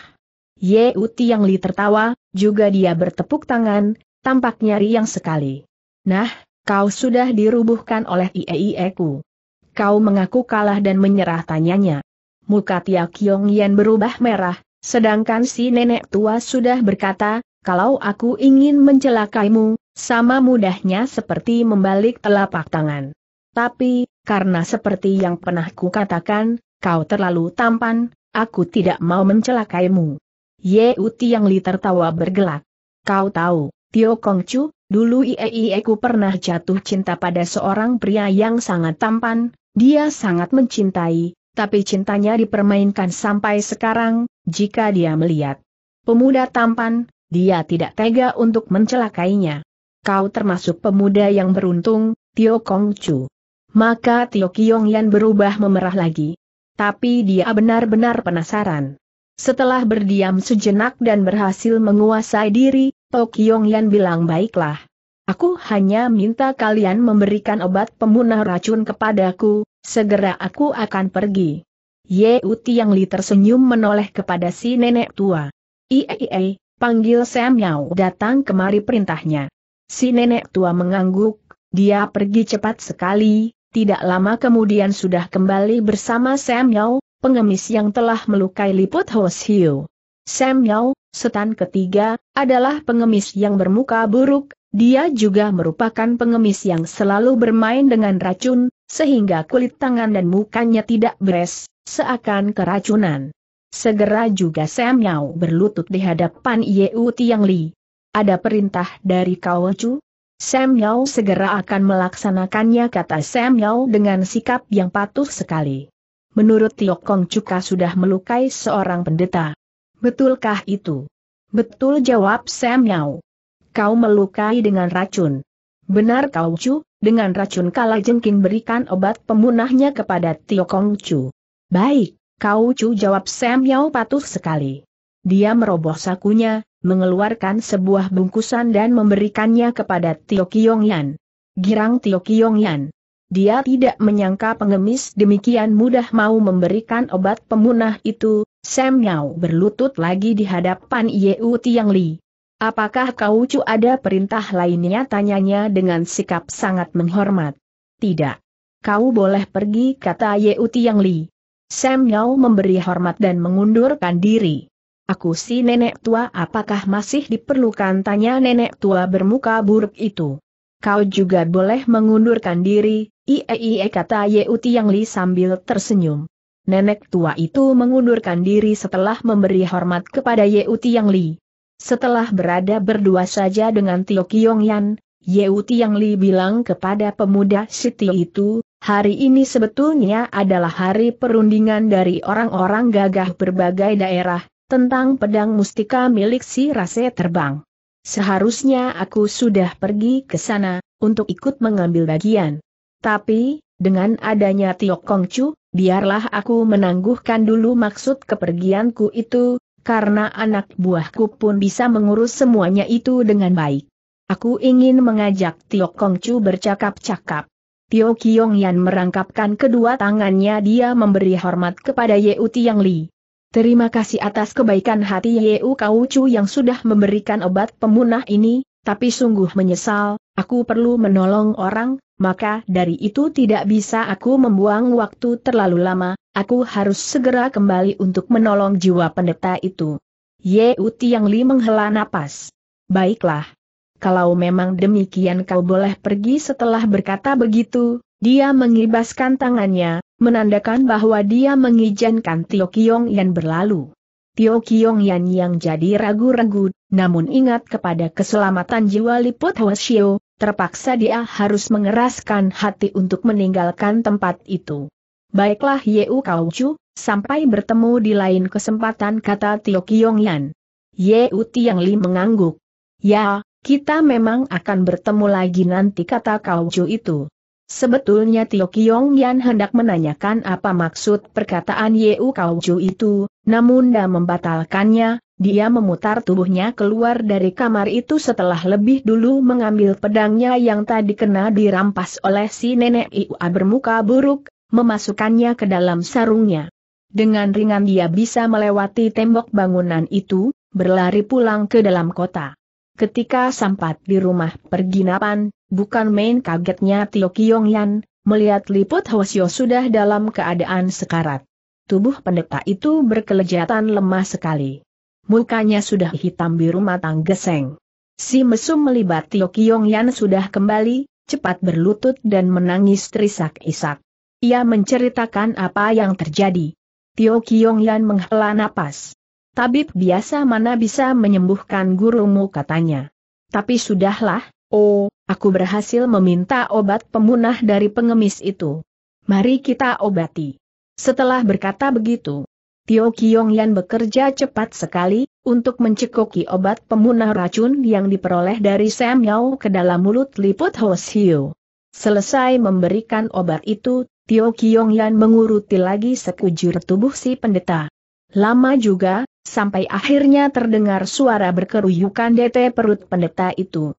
Ye Uti yang Li tertawa, juga dia bertepuk tangan, Tampak nyari yang sekali. Nah, kau sudah dirubuhkan oleh IEIE e ku. Kau mengaku kalah dan menyerah tanyanya. Muka Tia Kiong Yen berubah merah, sedangkan si nenek tua sudah berkata, kalau aku ingin mencelakaimu, sama mudahnya seperti membalik telapak tangan. Tapi, karena seperti yang pernah katakan, kau terlalu tampan, aku tidak mau mencelakaimu. Ye Uti yang Li tertawa bergelak. Kau tahu, Tio Kongcu, dulu Iei aku pernah jatuh cinta pada seorang pria yang sangat tampan, dia sangat mencintai, tapi cintanya dipermainkan sampai sekarang, jika dia melihat pemuda tampan, dia tidak tega untuk mencelakainya. Kau termasuk pemuda yang beruntung, Tio Kongcu. Maka Tio Yan berubah memerah lagi. Tapi dia benar-benar penasaran. Setelah berdiam sejenak dan berhasil menguasai diri, Yong Yan bilang baiklah. Aku hanya minta kalian memberikan obat pemunah racun kepadaku, segera aku akan pergi. Ye Uti yang Li tersenyum menoleh kepada si nenek tua. Iee, panggil Sam Yau datang kemari perintahnya. Si nenek tua mengangguk, dia pergi cepat sekali, tidak lama kemudian sudah kembali bersama Sam Yau, pengemis yang telah melukai liput Hoshio. Hiu. Sam Yau Setan ketiga adalah pengemis yang bermuka buruk, dia juga merupakan pengemis yang selalu bermain dengan racun, sehingga kulit tangan dan mukanya tidak beres, seakan keracunan. Segera juga Sam Yao berlutut di hadapan Yeu Tiang Li. Ada perintah dari Kau Chu? Sam Yao segera akan melaksanakannya kata Sam Yao dengan sikap yang patuh sekali. Menurut Tio Kong Cuka sudah melukai seorang pendeta. Betulkah itu? Betul jawab Sam Yau. Kau melukai dengan racun. Benar kau Chu, dengan racun kala jengking berikan obat pemunahnya kepada Tio Kong Chu. Baik, kau Chu jawab Sam Yau patuh sekali. Dia meroboh sakunya, mengeluarkan sebuah bungkusan dan memberikannya kepada Tio Yan. Girang Tio Yan. Dia tidak menyangka pengemis demikian mudah mau memberikan obat pemunah itu, Sam Yao berlutut lagi di hadapan Yeu Tiang Li. Apakah kau cu ada perintah lainnya tanyanya dengan sikap sangat menghormat? Tidak. Kau boleh pergi kata Yeu Tiang Li. Sam Yao memberi hormat dan mengundurkan diri. Aku si nenek tua apakah masih diperlukan tanya nenek tua bermuka buruk itu. Kau juga boleh mengundurkan diri, iee kata Yeu Tiang Li sambil tersenyum nenek tua itu mengundurkan diri setelah memberi hormat kepada Yeu Tiang Li. Setelah berada berdua saja dengan Tio Yan, Yeu Tiang Li bilang kepada pemuda Siti itu, hari ini sebetulnya adalah hari perundingan dari orang-orang gagah berbagai daerah, tentang pedang mustika milik si Rase terbang. Seharusnya aku sudah pergi ke sana, untuk ikut mengambil bagian. Tapi, dengan adanya Tio Kongcu, biarlah aku menangguhkan dulu maksud kepergianku itu, karena anak buahku pun bisa mengurus semuanya itu dengan baik. Aku ingin mengajak Tio kong chu bercakap-cakap. Tio Kiong Yan merangkapkan kedua tangannya dia memberi hormat kepada Yeu Tiang Li. Terima kasih atas kebaikan hati Yeu Kau Chu yang sudah memberikan obat pemunah ini, tapi sungguh menyesal, aku perlu menolong orang, maka dari itu tidak bisa aku membuang waktu terlalu lama, aku harus segera kembali untuk menolong jiwa pendeta itu. Ye Uti Tiang Li menghela napas. Baiklah. Kalau memang demikian kau boleh pergi setelah berkata begitu, dia mengibaskan tangannya, menandakan bahwa dia mengizinkan Tio Kiong yang berlalu. Tio Kiong Yan yang jadi ragu-ragu, namun ingat kepada keselamatan jiwa Liput Hoesio, terpaksa dia harus mengeraskan hati untuk meninggalkan tempat itu. Baiklah Yeu Kauju, sampai bertemu di lain kesempatan kata Tio Kiong Yan. Yeu Tiang Li mengangguk. Ya, kita memang akan bertemu lagi nanti kata Kauju itu. Sebetulnya Tio Kiong Yan hendak menanyakan apa maksud perkataan Yeu Kau Ju itu, namun dia membatalkannya, dia memutar tubuhnya keluar dari kamar itu setelah lebih dulu mengambil pedangnya yang tadi kena dirampas oleh si nenek Iua bermuka buruk, memasukkannya ke dalam sarungnya. Dengan ringan dia bisa melewati tembok bangunan itu, berlari pulang ke dalam kota. Ketika sampat di rumah perginapan, Bukan main kagetnya Tio Yan melihat liput Hwasyo sudah dalam keadaan sekarat. Tubuh pendeta itu berkelejatan lemah sekali. Mukanya sudah hitam biru matang geseng. Si mesum melibat Tio Yan sudah kembali, cepat berlutut dan menangis terisak-isak. Ia menceritakan apa yang terjadi. Tio Yan menghela napas. Tabib biasa mana bisa menyembuhkan gurumu katanya. Tapi sudahlah, Oh, aku berhasil meminta obat pemunah dari pengemis itu. Mari kita obati. Setelah berkata begitu, Tio Yan bekerja cepat sekali, untuk mencekoki obat pemunah racun yang diperoleh dari Sam Yao ke dalam mulut liput Hiu. Selesai memberikan obat itu, Tio Yan menguruti lagi sekujur tubuh si pendeta. Lama juga, sampai akhirnya terdengar suara berkeruyukan DT perut pendeta itu.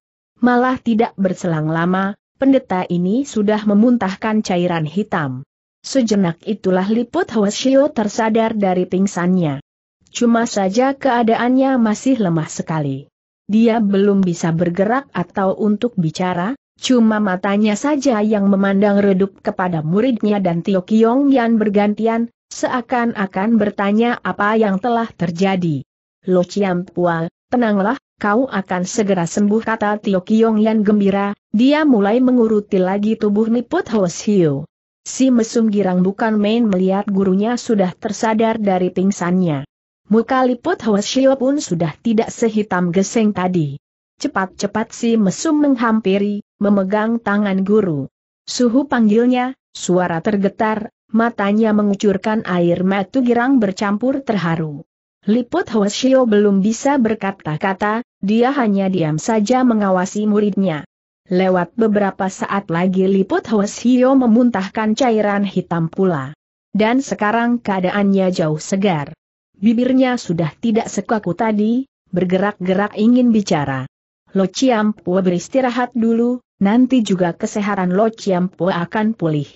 Malah tidak berselang lama, pendeta ini sudah memuntahkan cairan hitam. Sejenak itulah liput Hwasyo tersadar dari pingsannya. Cuma saja keadaannya masih lemah sekali. Dia belum bisa bergerak atau untuk bicara, cuma matanya saja yang memandang redup kepada muridnya dan Tio Kiong Yan bergantian, seakan-akan bertanya apa yang telah terjadi. Lo Chiam Pua, tenanglah, kau akan segera sembuh kata Tio Kiong Yan gembira, dia mulai menguruti lagi tubuh Niput Hos Hiu. Si mesum girang bukan main melihat gurunya sudah tersadar dari pingsannya. Muka Liput Hos Hiu pun sudah tidak sehitam geseng tadi. Cepat-cepat si mesum menghampiri, memegang tangan guru. Suhu panggilnya, suara tergetar, matanya mengucurkan air mata girang bercampur terharu. Liput Hoshio belum bisa berkata-kata, dia hanya diam saja mengawasi muridnya. Lewat beberapa saat lagi Liput Hoshio memuntahkan cairan hitam pula. Dan sekarang keadaannya jauh segar. Bibirnya sudah tidak sekaku tadi, bergerak-gerak ingin bicara. Lo Ciampua beristirahat dulu, nanti juga kesehatan Lo Ciampua akan pulih.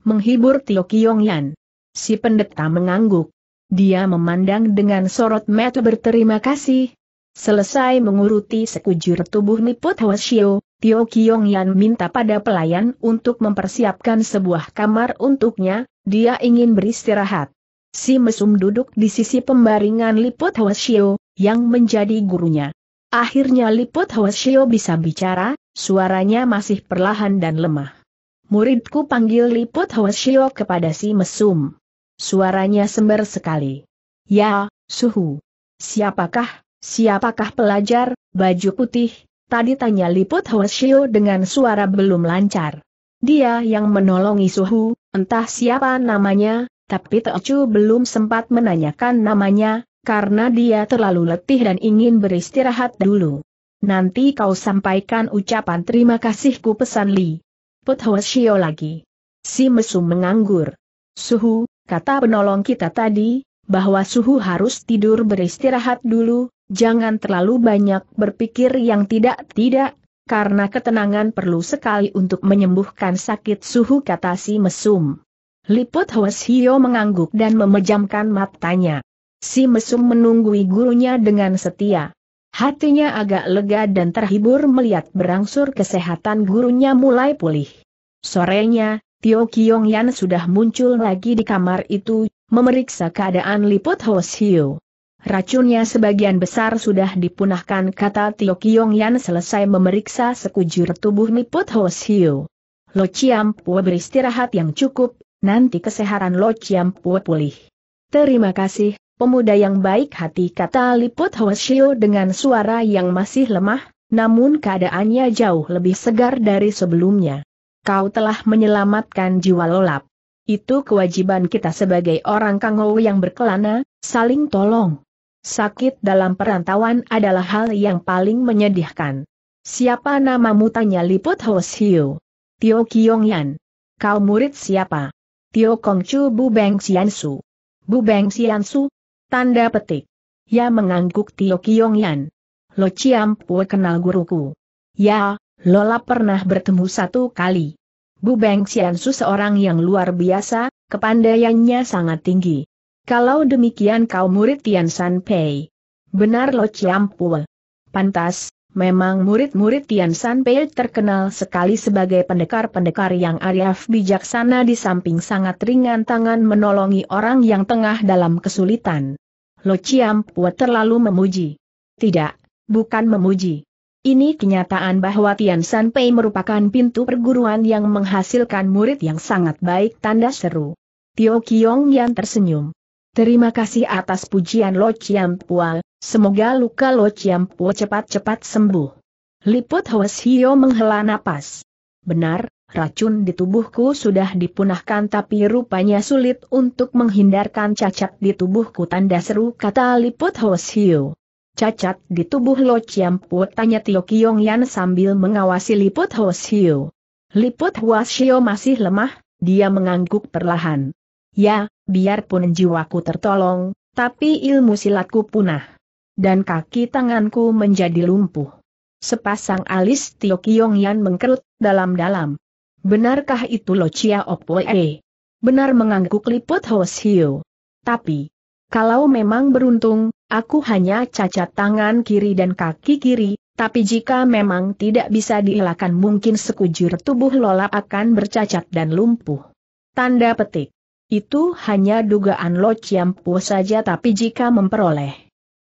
Menghibur Tio Yan. Si pendeta mengangguk. Dia memandang dengan sorot mata berterima kasih. Selesai menguruti sekujur tubuh Niput Hwasyo, Tio Kiong Yan minta pada pelayan untuk mempersiapkan sebuah kamar untuknya, dia ingin beristirahat. Si Mesum duduk di sisi pembaringan Liput Hwasyo, yang menjadi gurunya. Akhirnya Liput Hwasyo bisa bicara, suaranya masih perlahan dan lemah. Muridku panggil Liput Hwasyo kepada si Mesum. Suaranya sembar sekali. Ya, suhu. Siapakah, siapakah pelajar, baju putih? Tadi tanya Liput Hoshio dengan suara belum lancar. Dia yang menolongi suhu, entah siapa namanya, tapi Teocu belum sempat menanyakan namanya, karena dia terlalu letih dan ingin beristirahat dulu. Nanti kau sampaikan ucapan terima kasihku pesan Li. Put Hoshio lagi. Si Mesum menganggur. Suhu, Kata penolong kita tadi, bahwa suhu harus tidur beristirahat dulu, jangan terlalu banyak berpikir yang tidak-tidak, karena ketenangan perlu sekali untuk menyembuhkan sakit suhu kata si mesum. Liput Hwas Hio mengangguk dan memejamkan matanya. Si mesum menunggui gurunya dengan setia. Hatinya agak lega dan terhibur melihat berangsur kesehatan gurunya mulai pulih. Sorenya, Tio Kiong Yan sudah muncul lagi di kamar itu, memeriksa keadaan Liput Hos Hiu. Racunnya sebagian besar sudah dipunahkan kata Tio Kiong Yan selesai memeriksa sekujur tubuh Liput Hos Hiu. Lo Chiam Pue beristirahat yang cukup, nanti kesehatan Lo Chiam Pue pulih. Terima kasih, pemuda yang baik hati kata Liput Hoshio dengan suara yang masih lemah, namun keadaannya jauh lebih segar dari sebelumnya kau telah menyelamatkan jiwa lolap. Itu kewajiban kita sebagai orang kangou yang berkelana, saling tolong. Sakit dalam perantauan adalah hal yang paling menyedihkan. Siapa namamu tanya Liput Hiu? Tio Yan. Kau murid siapa? Tio Kongcu Bu Beng Xiansu. Bu Beng Xiansu? Tanda petik. Ya mengangguk Tio Yan. Lo Pue kenal guruku. Ya, Lola pernah bertemu satu kali. Bu Beng Xiansu seorang yang luar biasa, kepandaiannya sangat tinggi. Kalau demikian kau murid Tian San Pei. Benar Lo Chiampul. Pantas, memang murid-murid Tian San Pei terkenal sekali sebagai pendekar-pendekar yang arif bijaksana di samping sangat ringan tangan menolongi orang yang tengah dalam kesulitan. Lo Chiampul terlalu memuji. Tidak, bukan memuji. Ini kenyataan bahwa Tian San merupakan pintu perguruan yang menghasilkan murid yang sangat baik tanda seru. Tio Kiong yang tersenyum. Terima kasih atas pujian Lo Chiam Pua, semoga luka Lo Chiam Pua cepat-cepat sembuh. Liput Hwas Hio menghela napas. Benar, racun di tubuhku sudah dipunahkan tapi rupanya sulit untuk menghindarkan cacat di tubuhku tanda seru kata Liput Hio cacat di tubuh Lo Chiam Po tanya Tio Kiong Yan sambil mengawasi Liput Ho Siu. Liput Ho Siu masih lemah, dia mengangguk perlahan. Ya, biarpun jiwaku tertolong, tapi ilmu silatku punah. Dan kaki tanganku menjadi lumpuh. Sepasang alis Tio Kiong Yan mengkerut dalam-dalam. Benarkah itu Lo Chia Opoe? Benar mengangguk Liput Ho Siu. Tapi, kalau memang beruntung, Aku hanya cacat tangan kiri dan kaki kiri, tapi jika memang tidak bisa dielakkan mungkin sekujur tubuh Lola akan bercacat dan lumpuh. Tanda petik. Itu hanya dugaan Lo Chiampu saja tapi jika memperoleh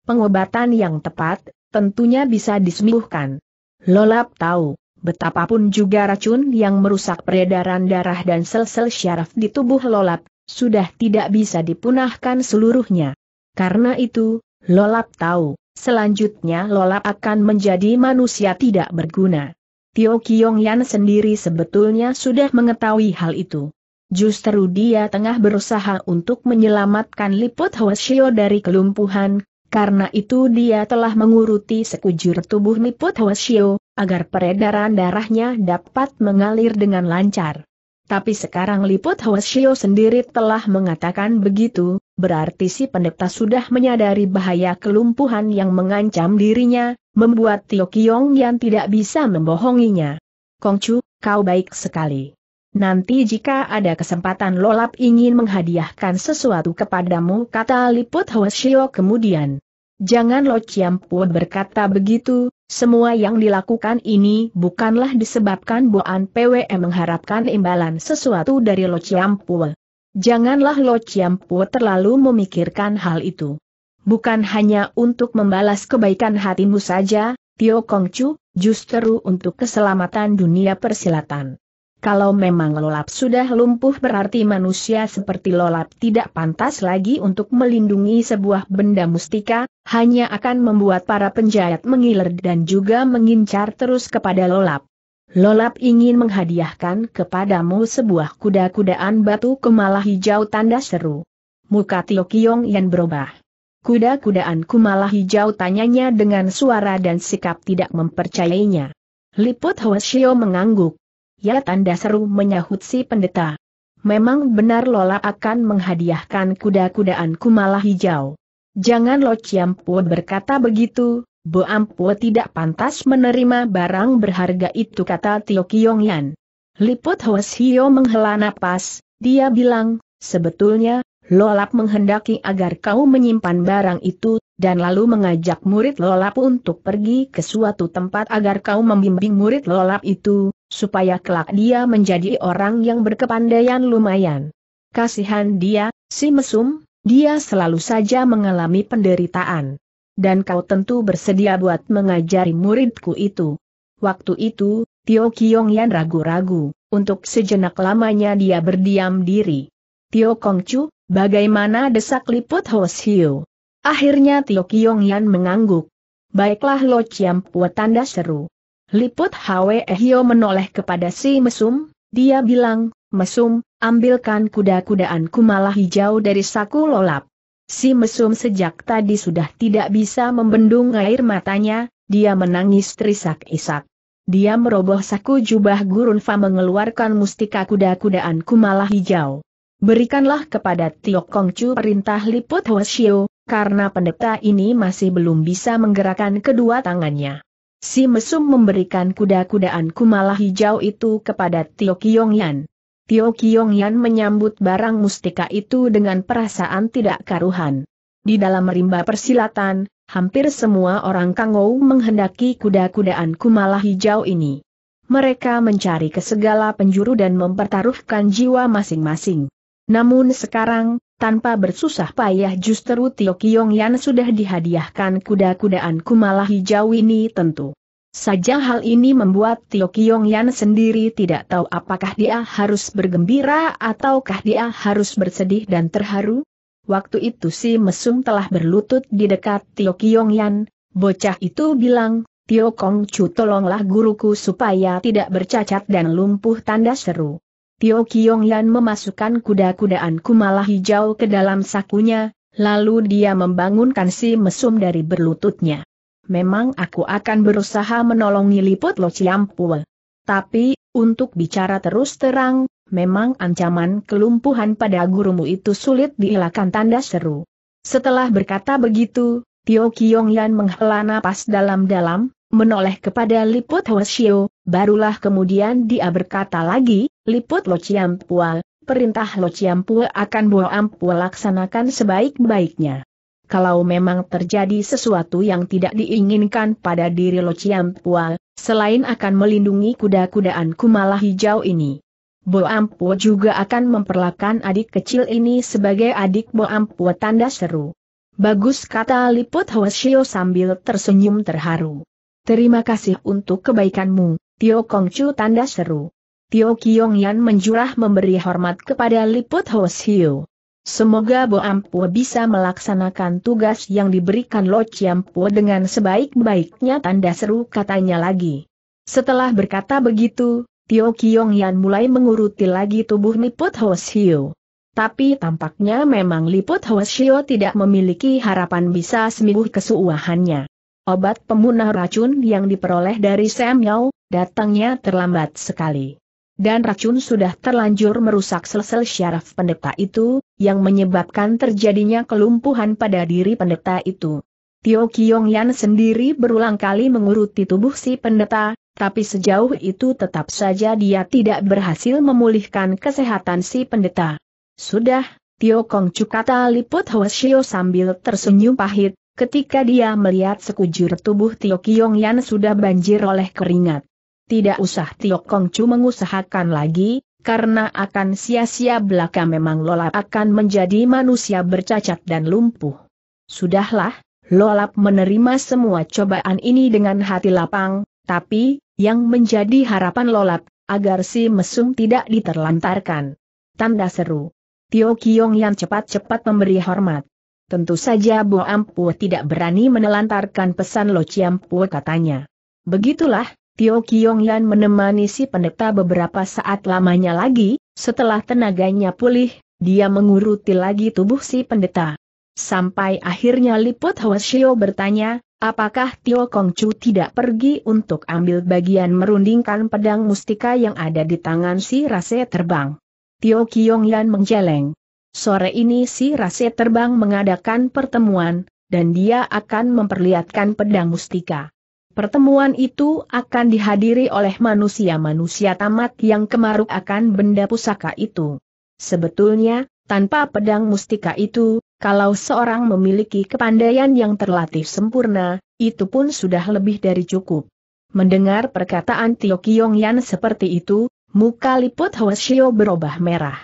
pengobatan yang tepat, tentunya bisa disembuhkan. Lolap tahu, betapapun juga racun yang merusak peredaran darah dan sel-sel syaraf di tubuh Lolap, sudah tidak bisa dipunahkan seluruhnya. Karena itu, Lolap tahu, selanjutnya Lolap akan menjadi manusia tidak berguna. Tio Kiong Yan sendiri sebetulnya sudah mengetahui hal itu. Justru dia tengah berusaha untuk menyelamatkan Liput Hwasyo dari kelumpuhan, karena itu dia telah menguruti sekujur tubuh Liput Hwasyo, agar peredaran darahnya dapat mengalir dengan lancar. Tapi sekarang Liput Hwasyo sendiri telah mengatakan begitu, berarti si pendeta sudah menyadari bahaya kelumpuhan yang mengancam dirinya, membuat Tio Kiong yang tidak bisa membohonginya. Kongcu, kau baik sekali. Nanti jika ada kesempatan Lolap ingin menghadiahkan sesuatu kepadamu kata Liput Hwasyo kemudian. Jangan Lo Ciampu berkata begitu, semua yang dilakukan ini bukanlah disebabkan Boan PWM e mengharapkan imbalan sesuatu dari Lo Ciampu. Janganlah Lo Chiampo terlalu memikirkan hal itu. Bukan hanya untuk membalas kebaikan hatimu saja, Tio Kongcu, justru untuk keselamatan dunia persilatan. Kalau memang Lolap sudah lumpuh berarti manusia seperti Lolap tidak pantas lagi untuk melindungi sebuah benda mustika, hanya akan membuat para penjahat mengiler dan juga mengincar terus kepada Lolap. Lolap ingin menghadiahkan kepadamu sebuah kuda-kudaan batu kemala hijau tanda seru. Muka Tio Kiong yang berubah. Kuda-kudaan kumala hijau tanyanya dengan suara dan sikap tidak mempercayainya. Liput Hoshio mengangguk. Ya tanda seru menyahut si pendeta. Memang benar Lola akan menghadiahkan kuda-kudaan kumala hijau. Jangan Lo ciampu berkata begitu, Bo Ampue tidak pantas menerima barang berharga itu kata Tio Yan. Liput Hwas Hio menghela napas, dia bilang, sebetulnya, Lolap menghendaki agar kau menyimpan barang itu, dan lalu mengajak murid Lolap untuk pergi ke suatu tempat agar kau membimbing murid Lolap itu, supaya kelak dia menjadi orang yang berkepandaian lumayan. Kasihan dia, si mesum, dia selalu saja mengalami penderitaan dan kau tentu bersedia buat mengajari muridku itu. Waktu itu, Tio Kiong Yan ragu-ragu, untuk sejenak lamanya dia berdiam diri. Tio Kongcu, bagaimana desak liput Hos Hiu? Akhirnya Tio Kiong Yan mengangguk. Baiklah Lo Chiam Pua tanda seru. Liput Hwe Hio menoleh kepada si Mesum, dia bilang, Mesum, ambilkan kuda-kudaanku malah hijau dari saku lolap. Si mesum sejak tadi sudah tidak bisa membendung air matanya, dia menangis terisak-isak. Dia meroboh saku jubah gurun Fa mengeluarkan mustika kuda-kudaan Kumalah hijau. Berikanlah kepada Tio Kongcu perintah liput Hoshio, karena pendeta ini masih belum bisa menggerakkan kedua tangannya. Si mesum memberikan kuda-kudaan Kumalah hijau itu kepada Tio Yan. Tio Kiong Yan menyambut barang mustika itu dengan perasaan tidak karuhan. Di dalam rimba persilatan, hampir semua orang Kangou menghendaki kuda-kudaan kumala hijau ini. Mereka mencari ke segala penjuru dan mempertaruhkan jiwa masing-masing. Namun sekarang, tanpa bersusah payah justru Tio Kiong Yan sudah dihadiahkan kuda-kudaan kumala hijau ini tentu. Saja hal ini membuat Tio Yan sendiri tidak tahu apakah dia harus bergembira ataukah dia harus bersedih dan terharu. Waktu itu si Mesum telah berlutut di dekat Tio Yan, bocah itu bilang, Tio Kong Chu tolonglah guruku supaya tidak bercacat dan lumpuh tanda seru. Tio Yan memasukkan kuda kudaan malah hijau ke dalam sakunya, lalu dia membangunkan si Mesum dari berlututnya memang aku akan berusaha menolongi Liput Lo Ciampua. Tapi, untuk bicara terus terang, memang ancaman kelumpuhan pada gurumu itu sulit dielakkan tanda seru. Setelah berkata begitu, Tio Yan menghela napas dalam-dalam, menoleh kepada Liput Hoshio, barulah kemudian dia berkata lagi, Liput Lo Ciampua, perintah Lo akan Bo Ampua laksanakan sebaik-baiknya kalau memang terjadi sesuatu yang tidak diinginkan pada diri Lo Chiam Pua, selain akan melindungi kuda-kudaan kumala hijau ini. Bo Ampua juga akan memperlakukan adik kecil ini sebagai adik Bo Ampua tanda seru. Bagus kata Liput Hwasyo sambil tersenyum terharu. Terima kasih untuk kebaikanmu, Tio Kongcu tanda seru. Tio Kyong Yan menjurah memberi hormat kepada Liput Hwasyo. Semoga Bo Ampua bisa melaksanakan tugas yang diberikan Lo Chiampua dengan sebaik-baiknya tanda seru katanya lagi. Setelah berkata begitu, Tio Kiong Yan mulai menguruti lagi tubuh Liput Hosio. Tapi tampaknya memang Liput Hosio tidak memiliki harapan bisa sembuh kesuahannya. Obat pemunah racun yang diperoleh dari Sam Yao, datangnya terlambat sekali. Dan racun sudah terlanjur merusak sel-sel syaraf pendeta itu, yang menyebabkan terjadinya kelumpuhan pada diri pendeta itu. Tio Kiong Yan sendiri berulang kali menguruti tubuh si pendeta, tapi sejauh itu tetap saja dia tidak berhasil memulihkan kesehatan si pendeta. Sudah, Tio Kong Cukata liput Hoshio sambil tersenyum pahit, ketika dia melihat sekujur tubuh Tio Kiong Yan sudah banjir oleh keringat. Tidak usah Tio Kong Chu mengusahakan lagi, karena akan sia-sia belaka memang Lolap akan menjadi manusia bercacat dan lumpuh. Sudahlah, Lolap menerima semua cobaan ini dengan hati lapang, tapi, yang menjadi harapan Lolap, agar si mesum tidak diterlantarkan. Tanda seru. Tio Kiong yang cepat-cepat memberi hormat. Tentu saja Bo Ampu tidak berani menelantarkan pesan Lo Chiampu katanya. Begitulah, Tio Kiong Yan menemani si pendeta beberapa saat lamanya lagi, setelah tenaganya pulih, dia menguruti lagi tubuh si pendeta. Sampai akhirnya Liput Hwasyo bertanya, apakah Tio Kong Chu tidak pergi untuk ambil bagian merundingkan pedang mustika yang ada di tangan si Rase terbang? Tio Kiong Yan menjeleng. Sore ini si Rase terbang mengadakan pertemuan, dan dia akan memperlihatkan pedang mustika. Pertemuan itu akan dihadiri oleh manusia-manusia tamat yang kemaruk akan benda pusaka itu. Sebetulnya, tanpa pedang mustika itu, kalau seorang memiliki kepandaian yang terlatih sempurna, itu pun sudah lebih dari cukup. Mendengar perkataan Tio Yan seperti itu, muka liput Hoshio berubah merah.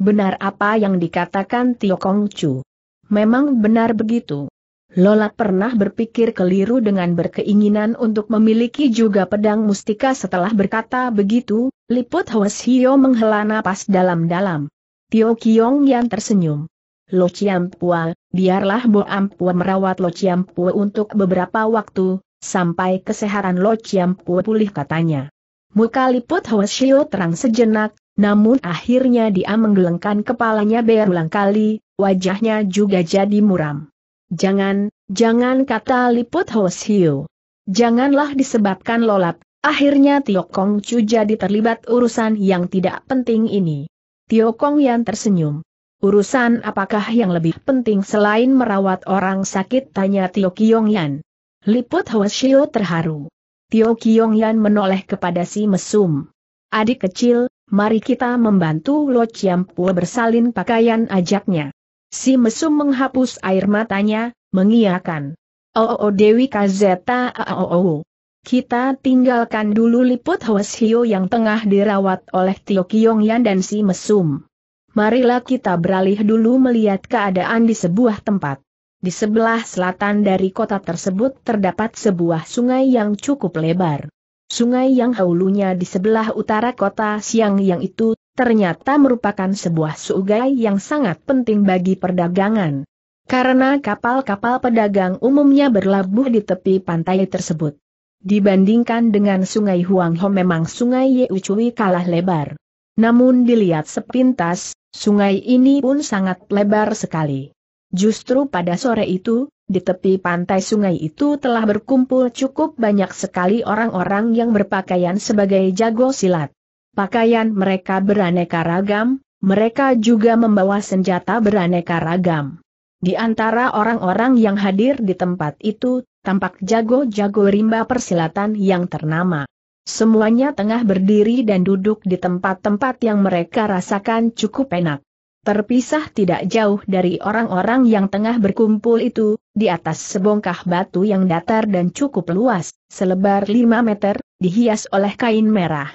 Benar apa yang dikatakan Tio Chu. Memang benar begitu. Lola pernah berpikir keliru dengan berkeinginan untuk memiliki juga pedang mustika setelah berkata begitu, liput Hwas Hio menghela napas dalam-dalam. Tio Kiong yang tersenyum. Lo Chiampua, biarlah Bo Ampua merawat Lo Chiampua untuk beberapa waktu, sampai kesehatan Lo Chiampua pulih katanya. Muka liput Hwas Hio terang sejenak, namun akhirnya dia menggelengkan kepalanya berulang kali, wajahnya juga jadi muram. Jangan, jangan kata Liput Hosio. Janganlah disebabkan lolap, akhirnya Tio Kong Chu jadi terlibat urusan yang tidak penting ini. Tio Kong Yan tersenyum. Urusan apakah yang lebih penting selain merawat orang sakit tanya Tio Kiong Yan. Liput Hosio terharu. Tio Kiong Yan menoleh kepada si mesum. Adik kecil, mari kita membantu Lo Chiam Pua bersalin pakaian ajaknya. Si mesum menghapus air matanya, mengiakan. Oh, oh, oh Dewi Kazeta, oh, oh, oh, oh. Kita tinggalkan dulu liput Hio yang tengah dirawat oleh Tio Yan dan si mesum. Marilah kita beralih dulu melihat keadaan di sebuah tempat. Di sebelah selatan dari kota tersebut terdapat sebuah sungai yang cukup lebar. Sungai yang hulunya di sebelah utara kota Siang yang itu, ternyata merupakan sebuah sungai yang sangat penting bagi perdagangan. Karena kapal-kapal pedagang umumnya berlabuh di tepi pantai tersebut. Dibandingkan dengan sungai Huang Ho, memang sungai Yeucui kalah lebar. Namun dilihat sepintas, sungai ini pun sangat lebar sekali. Justru pada sore itu, di tepi pantai sungai itu telah berkumpul cukup banyak sekali orang-orang yang berpakaian sebagai jago silat. Pakaian mereka beraneka ragam, mereka juga membawa senjata beraneka ragam. Di antara orang-orang yang hadir di tempat itu, tampak jago-jago rimba persilatan yang ternama. Semuanya tengah berdiri dan duduk di tempat-tempat yang mereka rasakan cukup enak. Terpisah tidak jauh dari orang-orang yang tengah berkumpul itu, di atas sebongkah batu yang datar dan cukup luas, selebar 5 meter, dihias oleh kain merah.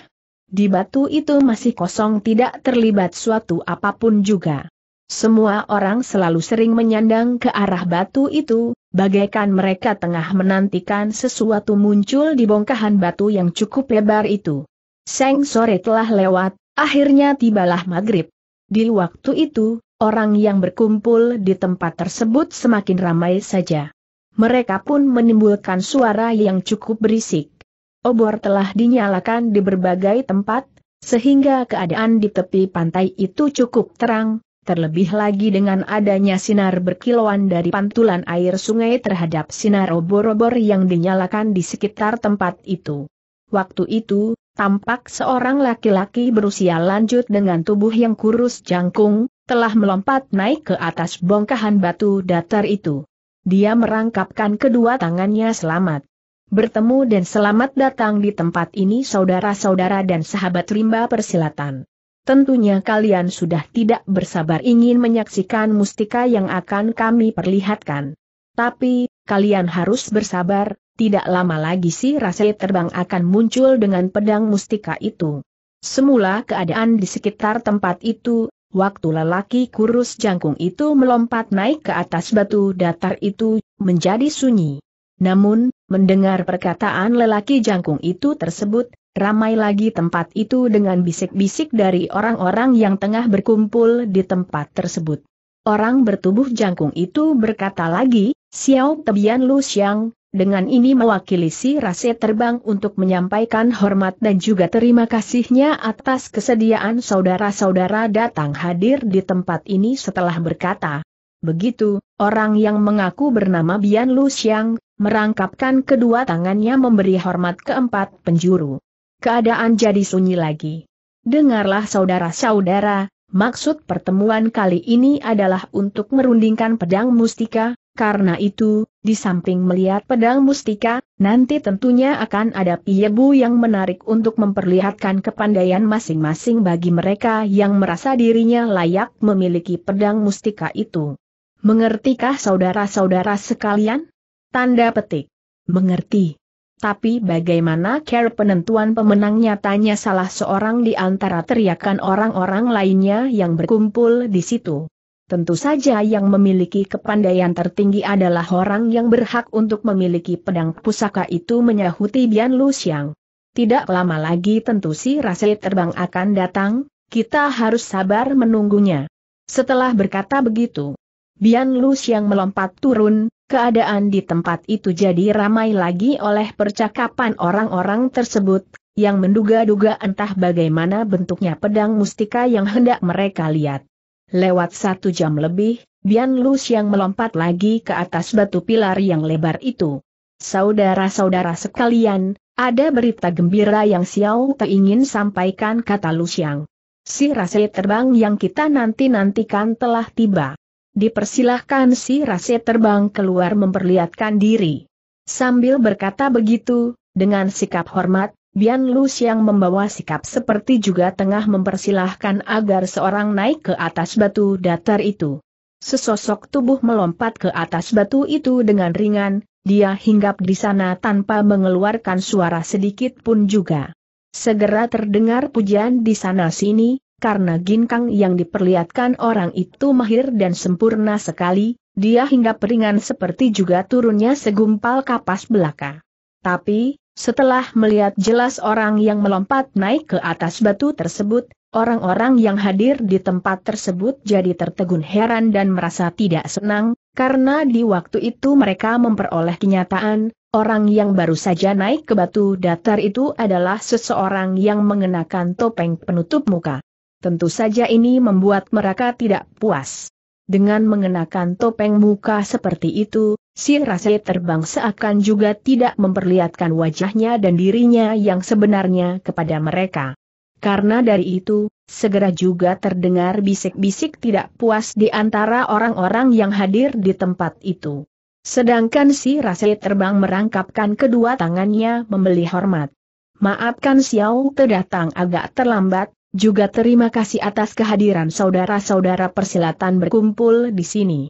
Di batu itu masih kosong tidak terlibat suatu apapun juga. Semua orang selalu sering menyandang ke arah batu itu, bagaikan mereka tengah menantikan sesuatu muncul di bongkahan batu yang cukup lebar itu. Seng sore telah lewat, akhirnya tibalah maghrib. Di waktu itu, orang yang berkumpul di tempat tersebut semakin ramai saja. Mereka pun menimbulkan suara yang cukup berisik. Obor telah dinyalakan di berbagai tempat, sehingga keadaan di tepi pantai itu cukup terang, terlebih lagi dengan adanya sinar berkilauan dari pantulan air sungai terhadap sinar obor-obor yang dinyalakan di sekitar tempat itu. Waktu itu, tampak seorang laki-laki berusia lanjut dengan tubuh yang kurus jangkung, telah melompat naik ke atas bongkahan batu datar itu. Dia merangkapkan kedua tangannya selamat. Bertemu dan selamat datang di tempat ini saudara-saudara dan sahabat rimba persilatan. Tentunya kalian sudah tidak bersabar ingin menyaksikan mustika yang akan kami perlihatkan. Tapi, kalian harus bersabar, tidak lama lagi si Rasel terbang akan muncul dengan pedang mustika itu. Semula keadaan di sekitar tempat itu, waktu lelaki kurus jangkung itu melompat naik ke atas batu datar itu, menjadi sunyi. Namun, mendengar perkataan lelaki jangkung itu tersebut, ramai lagi tempat itu dengan bisik-bisik dari orang-orang yang tengah berkumpul di tempat tersebut. Orang bertubuh jangkung itu berkata lagi, Xiao Tebian Lu Xiang, dengan ini mewakili si Rase terbang untuk menyampaikan hormat dan juga terima kasihnya atas kesediaan saudara-saudara datang hadir di tempat ini setelah berkata. Begitu, orang yang mengaku bernama Bian Lu Xiang, merangkapkan kedua tangannya memberi hormat keempat penjuru. Keadaan jadi sunyi lagi. Dengarlah saudara-saudara, Maksud pertemuan kali ini adalah untuk merundingkan pedang mustika, karena itu, di samping melihat pedang mustika, nanti tentunya akan ada piyebu yang menarik untuk memperlihatkan kepandaian masing-masing bagi mereka yang merasa dirinya layak memiliki pedang mustika itu. Mengertikah saudara-saudara sekalian? Tanda petik. Mengerti. Tapi bagaimana Care penentuan pemenangnya tanya salah seorang di antara teriakan orang-orang lainnya yang berkumpul di situ. Tentu saja yang memiliki kepandaian tertinggi adalah orang yang berhak untuk memiliki pedang pusaka itu menyahuti Bian Lu Xiang. Tidak lama lagi tentu si Rasai terbang akan datang, kita harus sabar menunggunya. Setelah berkata begitu, Bian Lus yang melompat turun, keadaan di tempat itu jadi ramai lagi oleh percakapan orang-orang tersebut, yang menduga-duga entah bagaimana bentuknya pedang mustika yang hendak mereka lihat. Lewat satu jam lebih, Bian Lus yang melompat lagi ke atas batu pilar yang lebar itu. Saudara-saudara sekalian, ada berita gembira yang Xiao Te ingin sampaikan kata yang. Si rasa terbang yang kita nanti-nantikan telah tiba dipersilahkan si Rase terbang keluar memperlihatkan diri. Sambil berkata begitu, dengan sikap hormat, Bian Lus yang membawa sikap seperti juga tengah mempersilahkan agar seorang naik ke atas batu datar itu. Sesosok tubuh melompat ke atas batu itu dengan ringan, dia hinggap di sana tanpa mengeluarkan suara sedikit pun juga. Segera terdengar pujian di sana-sini, karena ginkang yang diperlihatkan orang itu mahir dan sempurna sekali, dia hingga peringan seperti juga turunnya segumpal kapas belaka. Tapi, setelah melihat jelas orang yang melompat naik ke atas batu tersebut, orang-orang yang hadir di tempat tersebut jadi tertegun heran dan merasa tidak senang, karena di waktu itu mereka memperoleh kenyataan, orang yang baru saja naik ke batu datar itu adalah seseorang yang mengenakan topeng penutup muka. Tentu saja ini membuat mereka tidak puas. Dengan mengenakan topeng muka seperti itu, si Rase terbang seakan juga tidak memperlihatkan wajahnya dan dirinya yang sebenarnya kepada mereka. Karena dari itu, segera juga terdengar bisik-bisik tidak puas di antara orang-orang yang hadir di tempat itu. Sedangkan si Rase terbang merangkapkan kedua tangannya membeli hormat. Maafkan Xiao terdatang agak terlambat, juga terima kasih atas kehadiran saudara-saudara persilatan berkumpul di sini.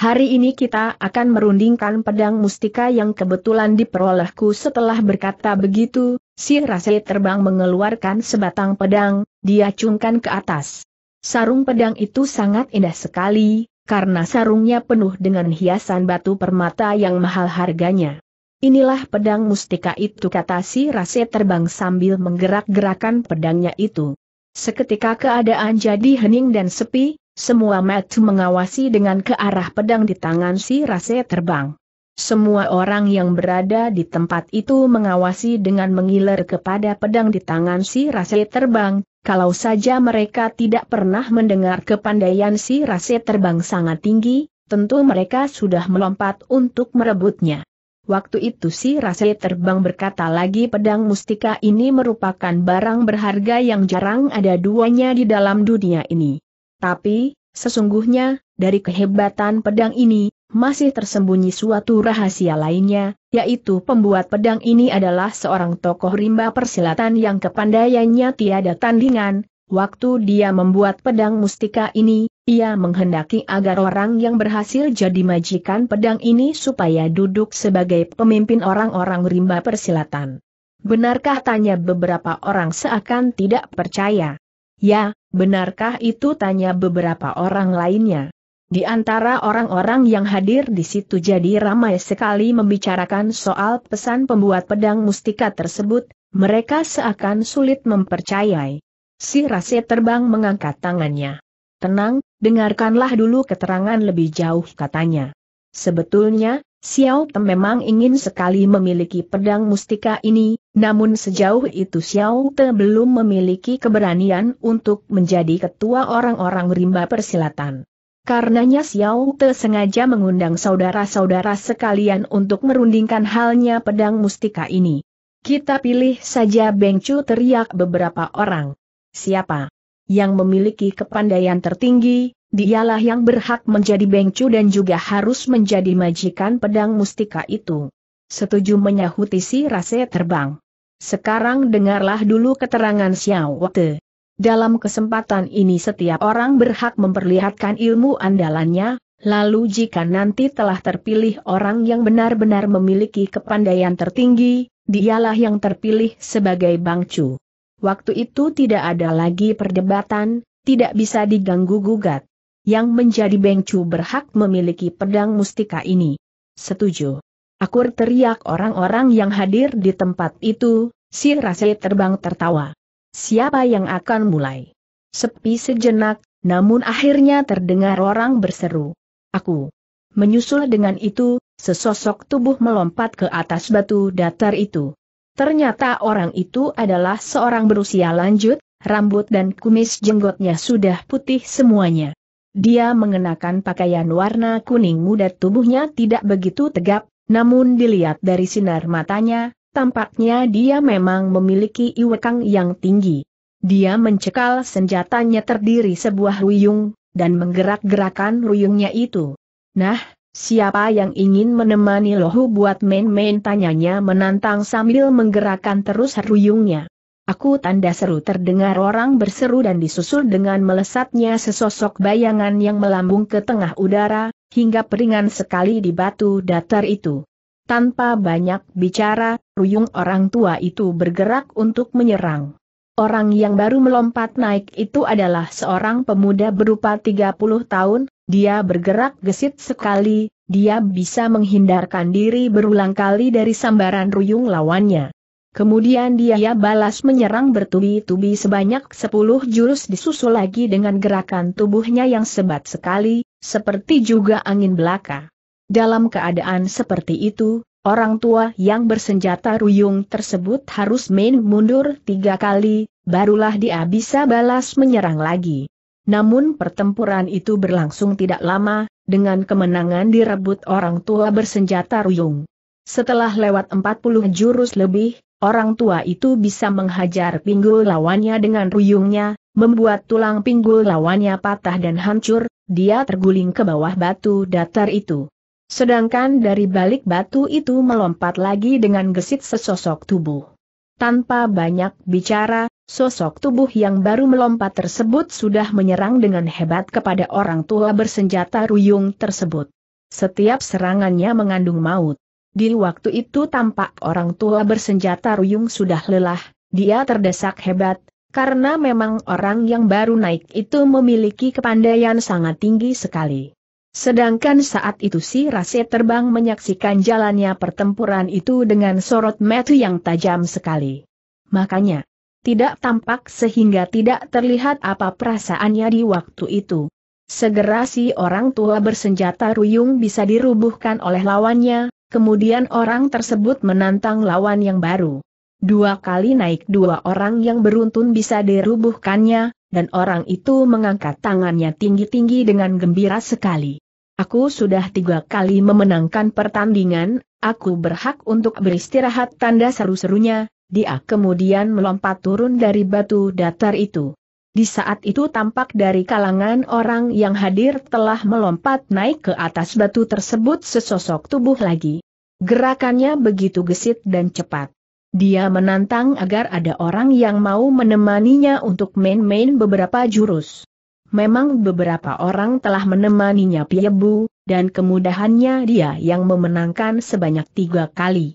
Hari ini kita akan merundingkan pedang mustika yang kebetulan diperolehku setelah berkata begitu, si Rase terbang mengeluarkan sebatang pedang, dia cungkan ke atas. Sarung pedang itu sangat indah sekali, karena sarungnya penuh dengan hiasan batu permata yang mahal harganya. Inilah pedang mustika itu kata si Rase terbang sambil menggerak-gerakan pedangnya itu. Seketika keadaan jadi hening dan sepi, semua mata mengawasi dengan ke arah pedang di tangan si Rase terbang. Semua orang yang berada di tempat itu mengawasi dengan mengiler kepada pedang di tangan si Rase terbang, kalau saja mereka tidak pernah mendengar kepandaian si Rase terbang sangat tinggi, tentu mereka sudah melompat untuk merebutnya. Waktu itu si Rase terbang berkata lagi pedang mustika ini merupakan barang berharga yang jarang ada duanya di dalam dunia ini. Tapi, sesungguhnya, dari kehebatan pedang ini, masih tersembunyi suatu rahasia lainnya, yaitu pembuat pedang ini adalah seorang tokoh rimba persilatan yang kepandaiannya tiada tandingan. Waktu dia membuat pedang mustika ini, ia menghendaki agar orang yang berhasil jadi majikan pedang ini supaya duduk sebagai pemimpin orang-orang rimba persilatan. Benarkah tanya beberapa orang seakan tidak percaya? Ya, benarkah itu tanya beberapa orang lainnya? Di antara orang-orang yang hadir di situ jadi ramai sekali membicarakan soal pesan pembuat pedang mustika tersebut, mereka seakan sulit mempercayai. Si Rase terbang mengangkat tangannya. Tenang, dengarkanlah dulu keterangan lebih jauh katanya. Sebetulnya, Xiao Tem memang ingin sekali memiliki pedang mustika ini, namun sejauh itu Xiao Te belum memiliki keberanian untuk menjadi ketua orang-orang rimba persilatan. Karenanya Xiao Te sengaja mengundang saudara-saudara sekalian untuk merundingkan halnya pedang mustika ini. Kita pilih saja Beng Chu teriak beberapa orang. Siapa? yang memiliki kepandaian tertinggi, dialah yang berhak menjadi bengcu dan juga harus menjadi majikan pedang mustika itu. Setuju menyahuti si Rase terbang. Sekarang dengarlah dulu keterangan Xiao Wate. Dalam kesempatan ini setiap orang berhak memperlihatkan ilmu andalannya, lalu jika nanti telah terpilih orang yang benar-benar memiliki kepandaian tertinggi, dialah yang terpilih sebagai bangcu. Waktu itu tidak ada lagi perdebatan, tidak bisa diganggu gugat. Yang menjadi Bengcu berhak memiliki pedang mustika ini. Setuju. Akur teriak orang-orang yang hadir di tempat itu, si Rasai terbang tertawa. Siapa yang akan mulai? Sepi sejenak, namun akhirnya terdengar orang berseru. Aku. Menyusul dengan itu, sesosok tubuh melompat ke atas batu datar itu. Ternyata orang itu adalah seorang berusia lanjut, rambut dan kumis jenggotnya sudah putih semuanya. Dia mengenakan pakaian warna kuning muda tubuhnya tidak begitu tegap, namun dilihat dari sinar matanya, tampaknya dia memang memiliki iwekang yang tinggi. Dia mencekal senjatanya terdiri sebuah ruyung, dan menggerak-gerakan ruyungnya itu. Nah, Siapa yang ingin menemani lohu buat main-main tanyanya menantang sambil menggerakkan terus ruyungnya. Aku tanda seru terdengar orang berseru dan disusul dengan melesatnya sesosok bayangan yang melambung ke tengah udara, hingga peringan sekali di batu datar itu. Tanpa banyak bicara, ruyung orang tua itu bergerak untuk menyerang. Orang yang baru melompat naik itu adalah seorang pemuda berupa 30 tahun, dia bergerak gesit sekali, dia bisa menghindarkan diri berulang kali dari sambaran ruyung lawannya. Kemudian dia balas menyerang bertubi-tubi sebanyak 10 jurus disusul lagi dengan gerakan tubuhnya yang sebat sekali, seperti juga angin belaka. Dalam keadaan seperti itu, orang tua yang bersenjata ruyung tersebut harus main mundur tiga kali, barulah dia bisa balas menyerang lagi. Namun pertempuran itu berlangsung tidak lama, dengan kemenangan direbut orang tua bersenjata ruyung. Setelah lewat 40 jurus lebih, orang tua itu bisa menghajar pinggul lawannya dengan ruyungnya, membuat tulang pinggul lawannya patah dan hancur, dia terguling ke bawah batu datar itu. Sedangkan dari balik batu itu melompat lagi dengan gesit sesosok tubuh. Tanpa banyak bicara, Sosok tubuh yang baru melompat tersebut sudah menyerang dengan hebat kepada orang tua bersenjata ruyung tersebut. Setiap serangannya mengandung maut. Di waktu itu tampak orang tua bersenjata ruyung sudah lelah, dia terdesak hebat, karena memang orang yang baru naik itu memiliki kepandaian sangat tinggi sekali. Sedangkan saat itu si Rase terbang menyaksikan jalannya pertempuran itu dengan sorot mata yang tajam sekali. Makanya, tidak tampak sehingga tidak terlihat apa perasaannya di waktu itu. Segera si orang tua bersenjata ruyung bisa dirubuhkan oleh lawannya, kemudian orang tersebut menantang lawan yang baru. Dua kali naik dua orang yang beruntun bisa dirubuhkannya, dan orang itu mengangkat tangannya tinggi-tinggi dengan gembira sekali. Aku sudah tiga kali memenangkan pertandingan, aku berhak untuk beristirahat tanda seru-serunya, dia kemudian melompat turun dari batu datar itu. Di saat itu tampak dari kalangan orang yang hadir telah melompat naik ke atas batu tersebut sesosok tubuh lagi. Gerakannya begitu gesit dan cepat. Dia menantang agar ada orang yang mau menemaninya untuk main-main beberapa jurus. Memang beberapa orang telah menemaninya Piebu, dan kemudahannya dia yang memenangkan sebanyak tiga kali.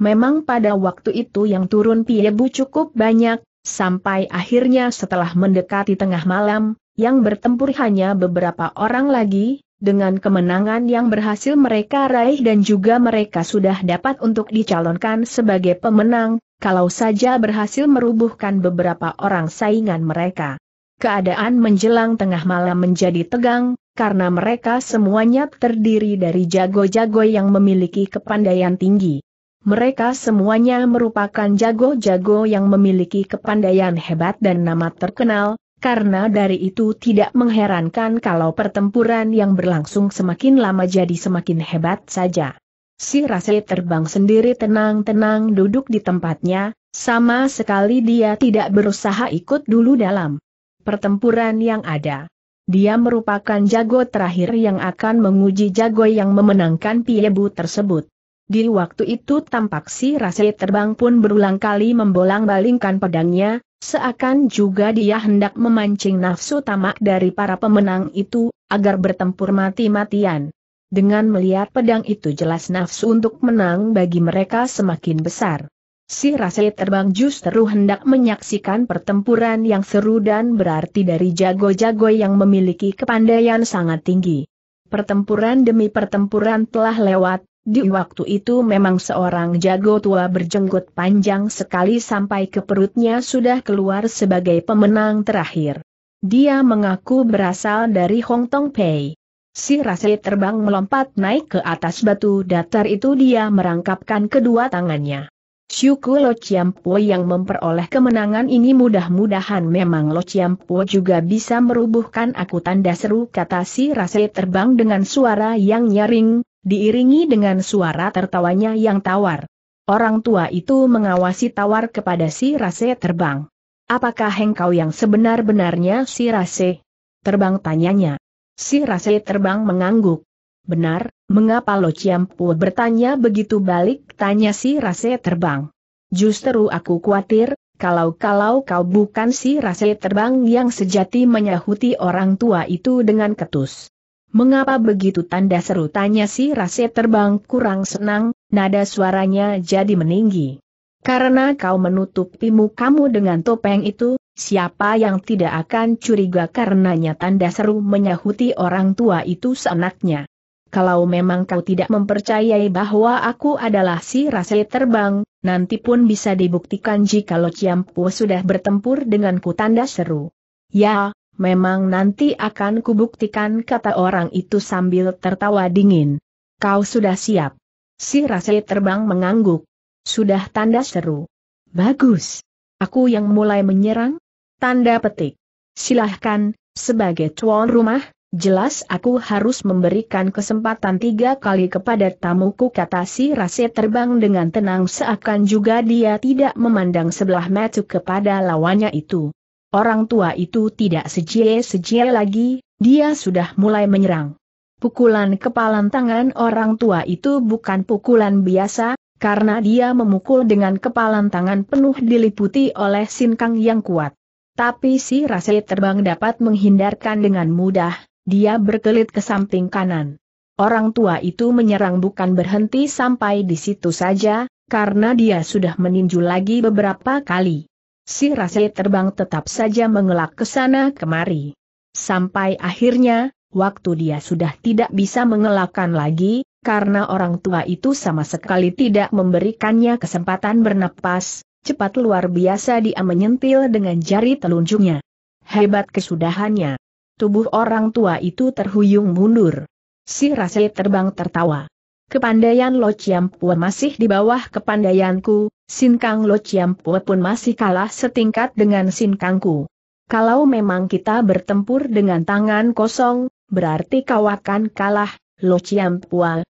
Memang pada waktu itu yang turun Piebu cukup banyak, sampai akhirnya setelah mendekati tengah malam, yang bertempur hanya beberapa orang lagi, dengan kemenangan yang berhasil mereka raih dan juga mereka sudah dapat untuk dicalonkan sebagai pemenang, kalau saja berhasil merubuhkan beberapa orang saingan mereka. Keadaan menjelang tengah malam menjadi tegang, karena mereka semuanya terdiri dari jago-jago yang memiliki kepandaian tinggi. Mereka semuanya merupakan jago-jago yang memiliki kepandaian hebat dan nama terkenal, karena dari itu tidak mengherankan kalau pertempuran yang berlangsung semakin lama jadi semakin hebat saja. Si Rase terbang sendiri tenang-tenang duduk di tempatnya, sama sekali dia tidak berusaha ikut dulu dalam pertempuran yang ada. Dia merupakan jago terakhir yang akan menguji jago yang memenangkan Piebu tersebut. Di waktu itu tampak si Rasai terbang pun berulang kali membolang-balingkan pedangnya, seakan juga dia hendak memancing nafsu tamak dari para pemenang itu, agar bertempur mati-matian. Dengan melihat pedang itu jelas nafsu untuk menang bagi mereka semakin besar. Si Rasai terbang justru hendak menyaksikan pertempuran yang seru dan berarti dari jago-jago yang memiliki kepandaian sangat tinggi. Pertempuran demi pertempuran telah lewat, di waktu itu memang seorang jago tua berjenggot panjang sekali sampai ke perutnya sudah keluar sebagai pemenang terakhir. Dia mengaku berasal dari Hong Tong Pei. Si Rasli terbang melompat naik ke atas batu datar itu dia merangkapkan kedua tangannya. Syuku Lo Chiampo yang memperoleh kemenangan ini mudah-mudahan memang Lo Chiampo juga bisa merubuhkan aku tanda seru kata si Rasli terbang dengan suara yang nyaring, diiringi dengan suara tertawanya yang tawar. Orang tua itu mengawasi tawar kepada si Rase terbang. Apakah engkau yang sebenar-benarnya si Rase? Terbang tanyanya. Si Rase terbang mengangguk. Benar, mengapa Lo Ciampu bertanya begitu balik tanya si Rase terbang. Justru aku khawatir, kalau-kalau kau bukan si Rase terbang yang sejati menyahuti orang tua itu dengan ketus. Mengapa begitu tanda seru tanya si Rase terbang kurang senang, nada suaranya jadi meninggi. Karena kau menutupi kamu dengan topeng itu, siapa yang tidak akan curiga karenanya tanda seru menyahuti orang tua itu seenaknya. Kalau memang kau tidak mempercayai bahwa aku adalah si Rase terbang, nanti pun bisa dibuktikan jikalau Ciampu sudah bertempur denganku tanda seru. Ya, Memang nanti akan kubuktikan kata orang itu sambil tertawa dingin. Kau sudah siap. Si Rase terbang mengangguk. Sudah tanda seru. Bagus. Aku yang mulai menyerang? Tanda petik. Silahkan, sebagai tuan rumah, jelas aku harus memberikan kesempatan tiga kali kepada tamuku kata si Rase terbang dengan tenang seakan juga dia tidak memandang sebelah mata kepada lawannya itu. Orang tua itu tidak sejie-sejie lagi, dia sudah mulai menyerang. Pukulan kepalan tangan orang tua itu bukan pukulan biasa, karena dia memukul dengan kepalan tangan penuh diliputi oleh sinkang yang kuat. Tapi si Rase terbang dapat menghindarkan dengan mudah, dia berkelit ke samping kanan. Orang tua itu menyerang bukan berhenti sampai di situ saja, karena dia sudah meninju lagi beberapa kali si Rasei terbang tetap saja mengelak ke sana kemari. Sampai akhirnya, waktu dia sudah tidak bisa mengelakkan lagi, karena orang tua itu sama sekali tidak memberikannya kesempatan bernapas, cepat luar biasa dia menyentil dengan jari telunjuknya. Hebat kesudahannya. Tubuh orang tua itu terhuyung mundur. Si Rasei terbang tertawa. Kepandaian Lo Chiam masih di bawah kepandaianku, Sinkang Lo Chiam pun masih kalah setingkat dengan Sinkangku. Kalau memang kita bertempur dengan tangan kosong, berarti kau akan kalah, Lo Chiam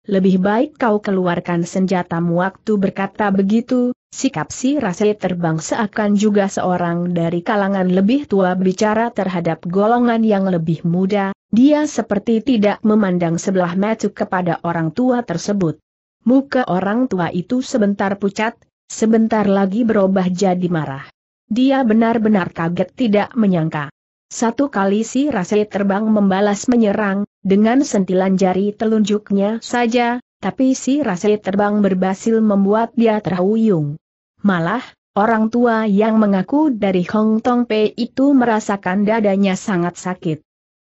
lebih baik kau keluarkan senjatamu waktu berkata begitu, Sikap si Rase terbang seakan juga seorang dari kalangan lebih tua bicara terhadap golongan yang lebih muda, dia seperti tidak memandang sebelah mata kepada orang tua tersebut. Muka orang tua itu sebentar pucat, sebentar lagi berubah jadi marah. Dia benar-benar kaget tidak menyangka. Satu kali si Rase terbang membalas menyerang, dengan sentilan jari telunjuknya saja, tapi si rasa terbang berbasil membuat dia terhuyung. Malah, orang tua yang mengaku dari Hong Tong Pei itu merasakan dadanya sangat sakit.